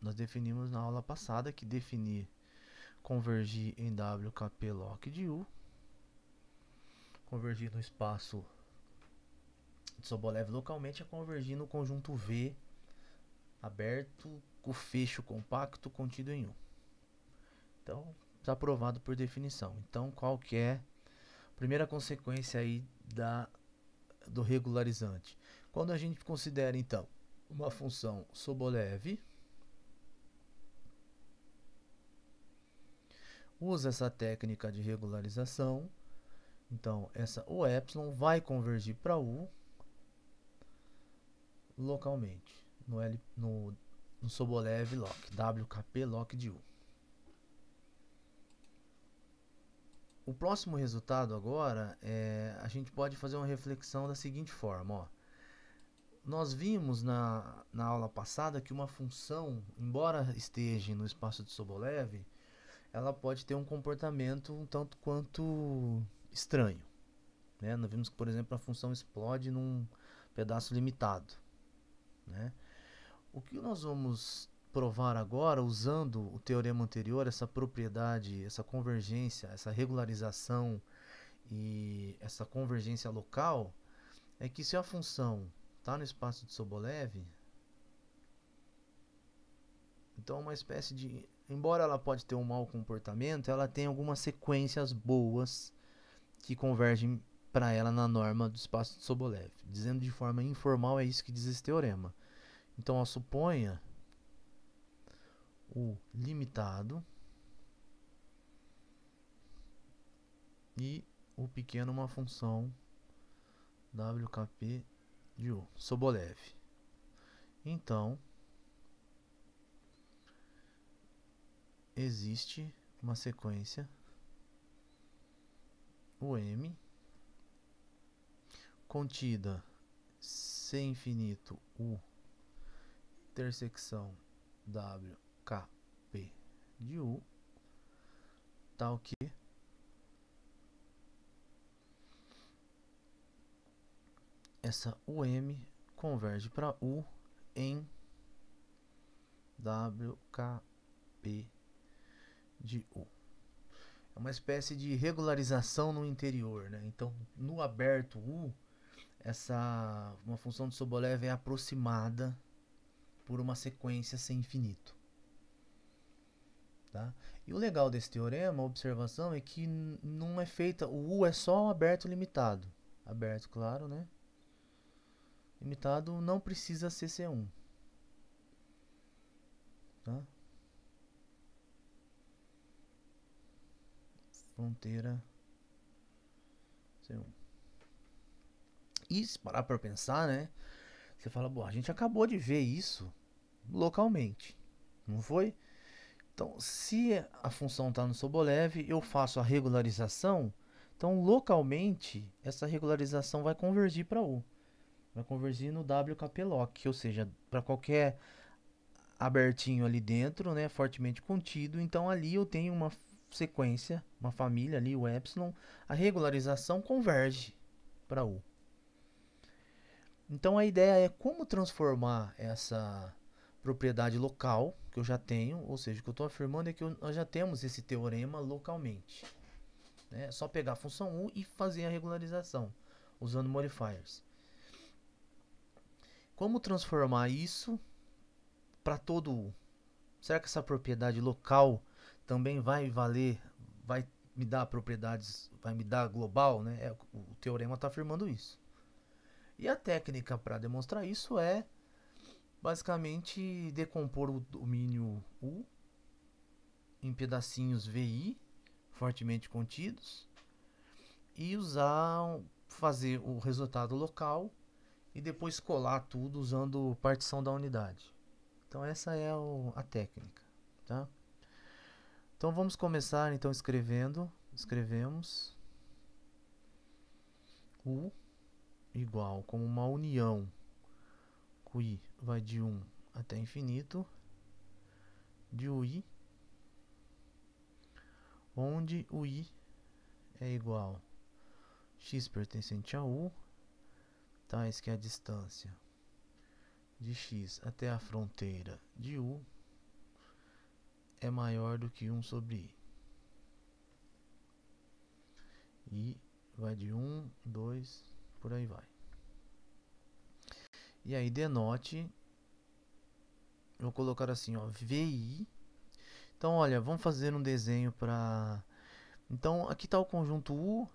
Nós definimos na aula passada que definir convergir em WKP lock de U, convergir no espaço de Sobolev localmente é convergir no conjunto V aberto com fecho compacto contido em U. Então, está provado por definição. Então, qual que é a primeira consequência aí da do regularizante? Quando a gente considera então uma função Sobolev usa essa técnica de regularização. Então, essa o epsilon vai convergir para U localmente, no, L, no, no Sobolev lock, WKP lock de U. O próximo resultado agora é a gente pode fazer uma reflexão da seguinte forma, ó. Nós vimos na, na aula passada que uma função, embora esteja no espaço de Sobolev, ela pode ter um comportamento um tanto quanto estranho. Né? Nós vimos que, por exemplo, a função explode num pedaço limitado. Né? O que nós vamos provar agora, usando o teorema anterior, essa propriedade, essa convergência, essa regularização e essa convergência local, é que se a função está no espaço de Sobolev, então é uma espécie de embora ela pode ter um mau comportamento, ela tem algumas sequências boas que convergem para ela na norma do espaço de Sobolev. Dizendo de forma informal, é isso que diz esse teorema. Então, ó, suponha o limitado e o pequeno uma função WKP de U, Sobolev. Então, existe uma sequência UM contida C infinito U intersecção W K P de U tal que essa UM converge para U em WKP de U. É uma espécie de regularização no interior, né? Então, no aberto U, essa uma função de Sobolev é aproximada por uma sequência sem infinito. Tá? E o legal desse teorema, a observação, é que não é feita. O U é só aberto limitado. Aberto, claro, né? Limitado não precisa ser C1. Tá? fronteira C1. E se parar pra pensar, né? Você fala, bom, a gente acabou de ver isso localmente, não foi? Então, se a função está no Sobolev, eu faço a regularização. Então, localmente, essa regularização vai convergir para U. Vai convergir no WKPLOC, ou seja, para qualquer abertinho ali dentro, né, fortemente contido. Então, ali eu tenho uma sequência, uma família ali, o epsilon, a regularização converge para U. Então a ideia é como transformar essa propriedade local que eu já tenho, ou seja, o que eu estou afirmando é que eu, nós já temos esse teorema localmente. Né? É só pegar a função U e fazer a regularização usando modifiers. Como transformar isso para todo U? Será que essa propriedade local também vai valer, vai me dar propriedades, vai me dar global, né? É, o teorema está afirmando isso. E a técnica para demonstrar isso é basicamente decompor o domínio U em pedacinhos VI fortemente contidos e usar fazer o resultado local e depois colar tudo usando partição da unidade. Então essa é o, a técnica, tá? Então vamos começar então escrevendo. Escrevemos U igual como uma união. i vai de 1 um até infinito. De UI, onde o i é igual x pertencente a u, tais que a distância de x até a fronteira de u é maior do que 1 sobre i. E vai de 1, 2, por aí vai. E aí denote, vou colocar assim, ó, VI. Então, olha, vamos fazer um desenho para... Então, aqui está o conjunto U,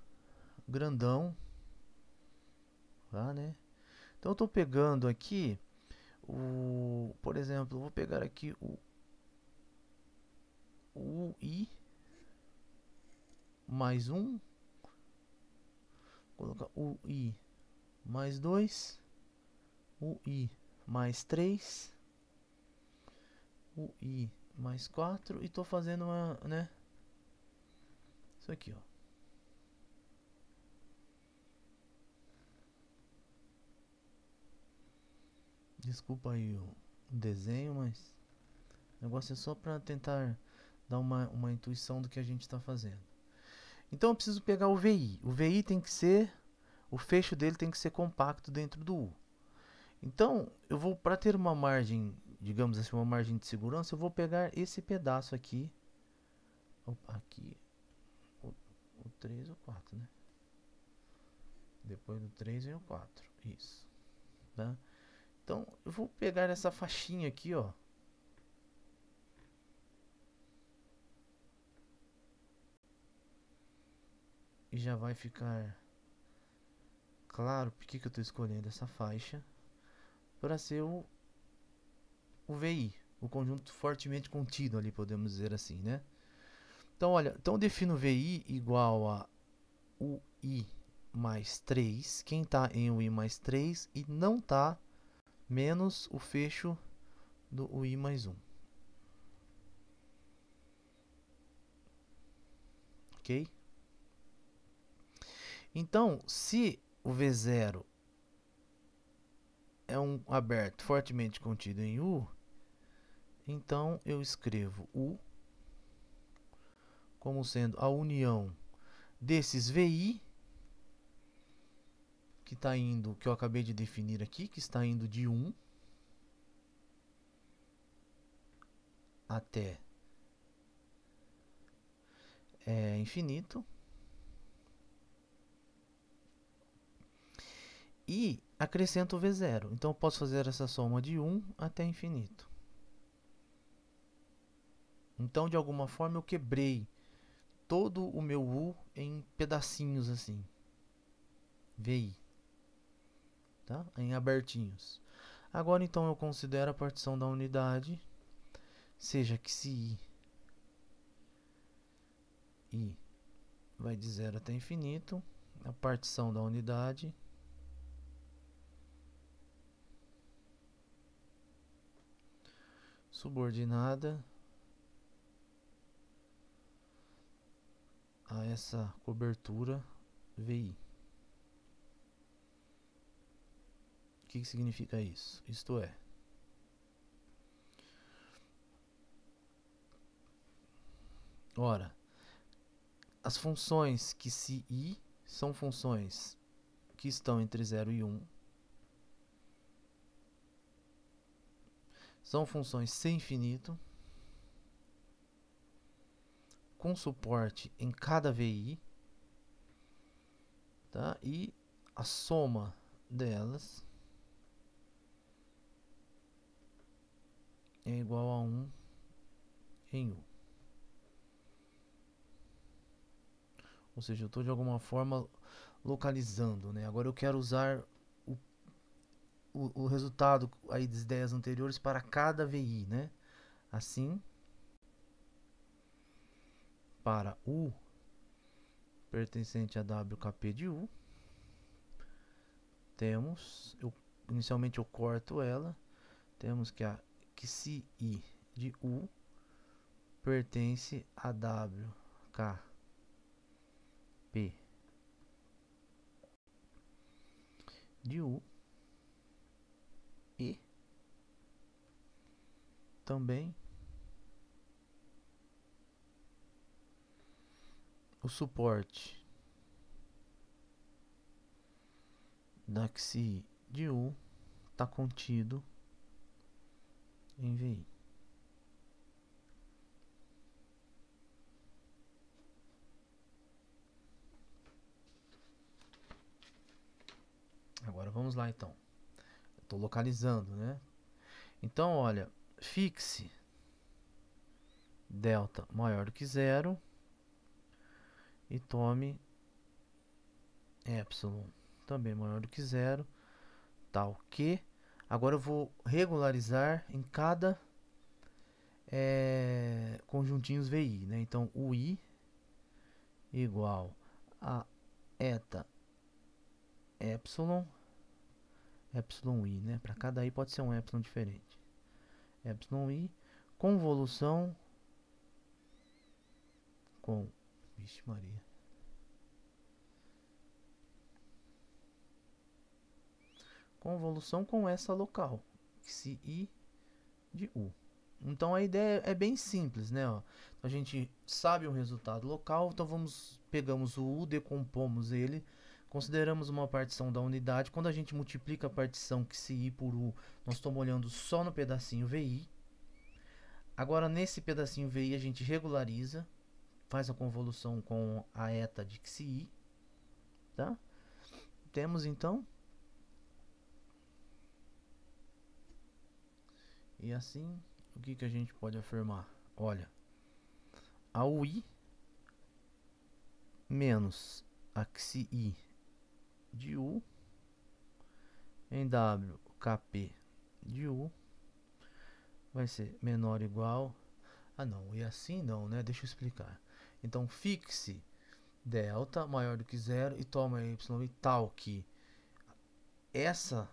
grandão, tá, né? Então, eu estou pegando aqui, o, por exemplo, vou pegar aqui o u i mais um colocar o i mais dois o i mais três o i mais quatro e tô fazendo uma, né? Isso aqui, ó. Desculpa aí o desenho, mas o negócio é só para tentar dá uma, uma intuição do que a gente está fazendo. Então eu preciso pegar o VI. O VI tem que ser, o fecho dele tem que ser compacto dentro do U. Então eu vou, para ter uma margem, digamos assim, uma margem de segurança, eu vou pegar esse pedaço aqui, aqui, o, o 3 ou 4, né? Depois do 3 vem o 4, isso. Tá? Então eu vou pegar essa faixinha aqui, ó. E já vai ficar claro porque que eu estou escolhendo essa faixa para ser o, o VI, o conjunto fortemente contido ali, podemos dizer assim, né? Então, olha, então defino VI igual a UI mais 3, quem está em UI mais 3 e não está, menos o fecho do UI mais 1. Ok? Então, se o V0 é um aberto fortemente contido em U, então eu escrevo U como sendo a união desses VI que está indo, que eu acabei de definir aqui, que está indo de 1 até é, infinito. e acrescento o V0. Então eu posso fazer essa soma de 1 até infinito. Então, de alguma forma, eu quebrei todo o meu U em pedacinhos assim. VI. Tá? Em abertinhos. Agora, então, eu considero a partição da unidade, seja que se I, I vai de 0 até infinito, a partição da unidade subordinada a essa cobertura VI. O que, que significa isso? Isto é, ora, as funções que se i são funções que estão entre 0 e 1 um, São funções sem infinito, com suporte em cada VI, tá? e a soma delas é igual a 1 em U. Ou seja, eu estou de alguma forma localizando. Né? Agora eu quero usar o, o resultado aí das ideias anteriores para cada VI, né? Assim, para U pertencente a WKP de U, temos, eu, inicialmente eu corto ela, temos que, a, que se I de U pertence a WKP de U também. O suporte da XI de U está contido em VI. Agora vamos lá então. Estou localizando, né? Então, olha, fixe delta maior do que zero e tome epsilon também maior do que zero tal tá que agora eu vou regularizar em cada é, conjuntinhos VI né? então o I igual a eta epsilon epsilon i né para cada i pode ser um epsilon diferente i, convolução com, vixe Maria, convolução com essa local, se i de u. Então a ideia é bem simples, né? Ó. a gente sabe o resultado local, então vamos pegamos o u, decompomos ele Consideramos uma partição da unidade quando a gente multiplica a partição que se i por u, nós estamos olhando só no pedacinho vi. Agora nesse pedacinho vi a gente regulariza, faz a convolução com a eta de que se i, tá? Temos então E assim, o que que a gente pode afirmar? Olha, a UI menos a XI de U em W KP de U vai ser menor ou igual ah não, e assim não, né? Deixa eu explicar. Então fixe delta maior do que zero e toma y e tal que essa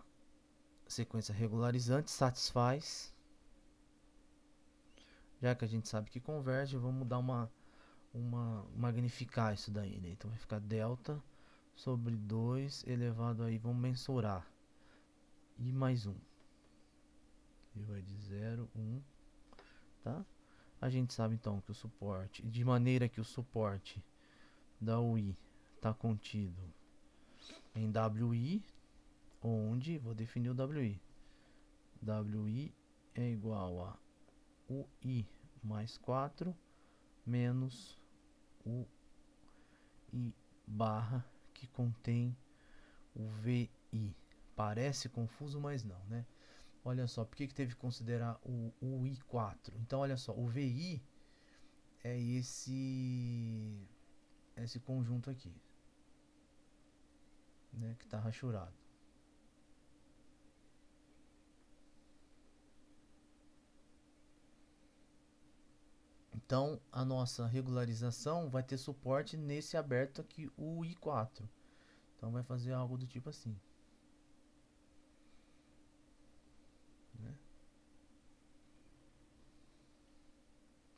sequência regularizante satisfaz. Já que a gente sabe que converge, vamos dar uma, uma magnificar isso daí, né? Então vai ficar delta sobre 2 elevado aí, vamos mensurar. I mais 1. I vai de 0, 1, tá? A gente sabe então que o suporte, de maneira que o suporte da UI está contido em WI, onde vou definir o WI. WI é igual a UI mais 4 menos UI barra que contém o VI. Parece confuso, mas não, né? Olha só, por que, que teve que considerar o, o I4? Então, olha só, o VI é esse, esse conjunto aqui, né, que está rachurado. Então a nossa regularização vai ter suporte nesse aberto aqui, o I4. Então vai fazer algo do tipo assim. Né?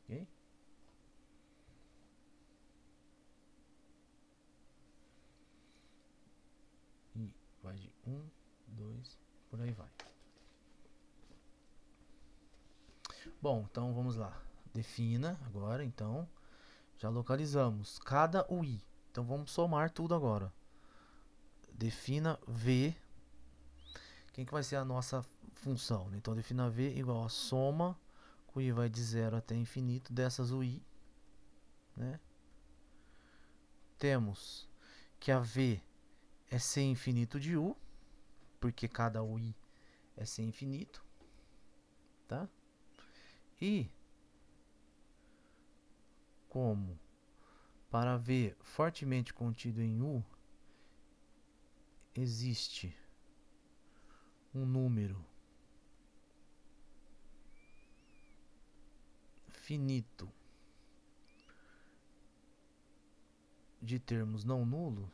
Ok? E vai de 1, 2, por aí vai. Bom, então vamos lá. Defina agora, então. Já localizamos cada UI. Então vamos somar tudo agora. Defina V. Quem que vai ser a nossa função? Né? Então defina V igual a soma, o I vai de zero até infinito dessas UI. Né? Temos que a V é C infinito de U, porque cada UI é C infinito. Tá? E como para V fortemente contido em U, existe um número finito de termos não nulos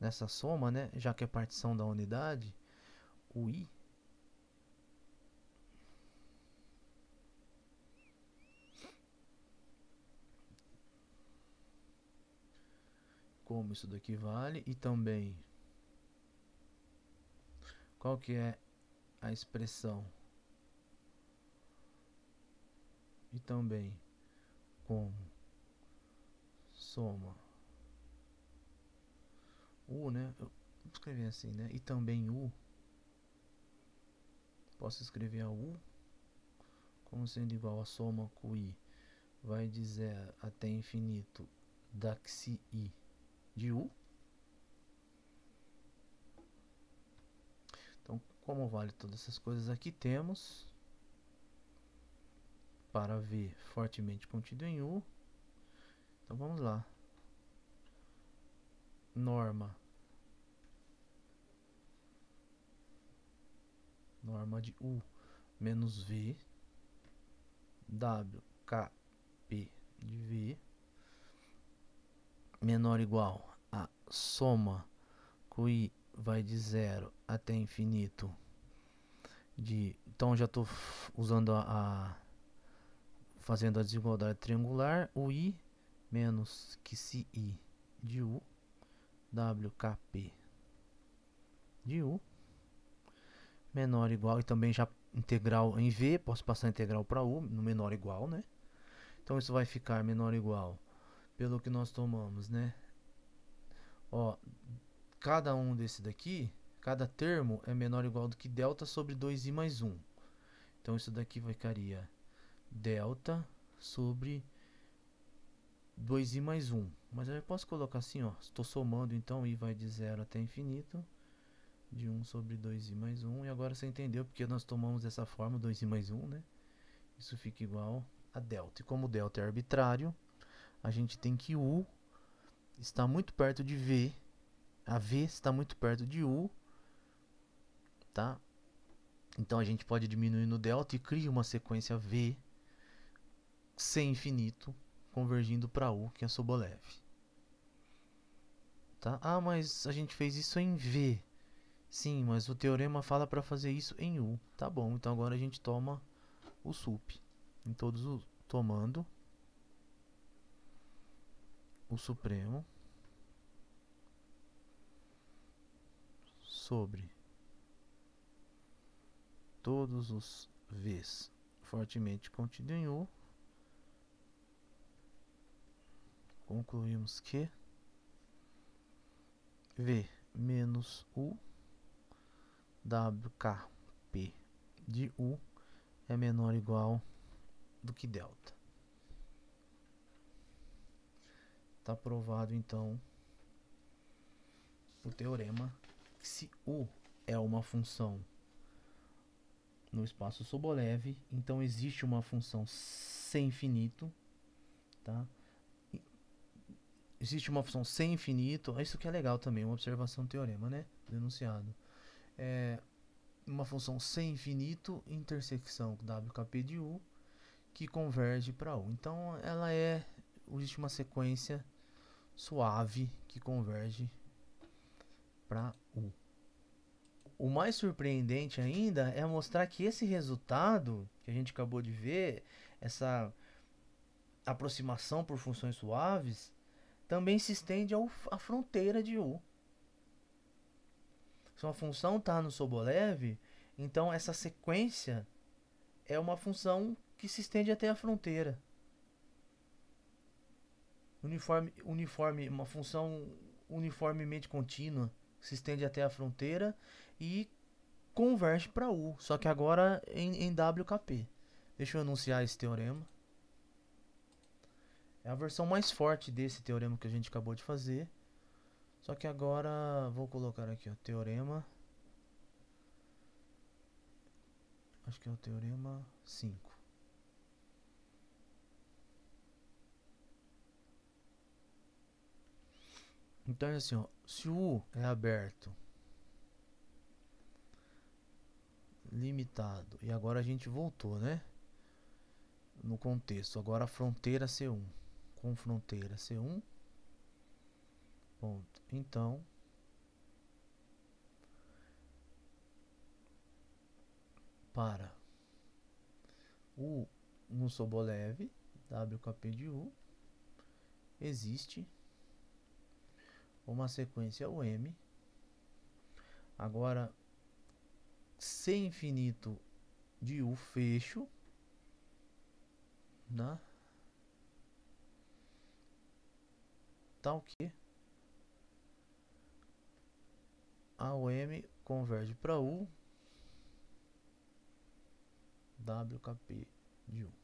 nessa soma, né, já que a é partição da unidade, o i como isso daqui vale e também qual que é a expressão e também como soma u, né? Eu escrevi assim, né? E também u. Posso escrever a u como sendo igual a soma i vai dizer até infinito daxi i de U. Então, como vale todas essas coisas aqui, temos para V fortemente contido em U. Então, vamos lá. Norma. Norma de U menos V. W, K, P de V menor ou igual soma cui vai de zero até infinito de então já estou usando a, a, fazendo a desigualdade triangular o i menos que se i de u wkp de u menor igual e também já integral em v posso passar integral para u no menor igual né então isso vai ficar menor igual pelo que nós tomamos né Ó, cada um desse daqui, cada termo é menor ou igual do que delta sobre 2i mais 1. Então isso daqui ficaria delta sobre 2i mais 1. Mas eu posso colocar assim, ó. Estou somando, então i vai de 0 até infinito. De 1 sobre 2i mais 1. E agora você entendeu porque nós tomamos dessa forma, 2i mais 1, né? Isso fica igual a delta. E como delta é arbitrário, a gente tem que u está muito perto de V. A V está muito perto de U. Tá? Então a gente pode diminuir no delta e cria uma sequência V sem infinito, convergindo para U, que é Sobolev. Tá? Ah, mas a gente fez isso em V. Sim, mas o teorema fala para fazer isso em U. Tá bom, então agora a gente toma o SUP. Em todos os, tomando o Supremo sobre todos os Vs fortemente continuou. Concluímos que V menos U WKP de U é menor ou igual do que delta. Está provado então o teorema que se U é uma função no espaço Sobolev então existe uma função sem infinito, tá? Existe uma função sem infinito, é isso que é legal também, uma observação do teorema, né? denunciado É uma função sem infinito, intersecção WKP de U, que converge para U. Então, ela é, existe uma sequência suave que converge para U. O mais surpreendente ainda é mostrar que esse resultado que a gente acabou de ver, essa aproximação por funções suaves, também se estende à fronteira de U. Se uma função está no Sobolev, então essa sequência é uma função que se estende até a fronteira. Uniforme, uniforme, uma função uniformemente contínua se estende até a fronteira e converge para U, só que agora em, em WKP. Deixa eu anunciar esse teorema. É a versão mais forte desse teorema que a gente acabou de fazer. Só que agora vou colocar aqui o teorema. Acho que é o teorema 5. Então é assim, ó, se U é aberto, limitado, e agora a gente voltou, né? No contexto, agora a fronteira C1, com fronteira C1, ponto. Então, para U no soboleve, W com a P de U, existe uma sequência UM. É Agora, C infinito de U fecho. Né? Tal tá que a UM converge para U WKP de u.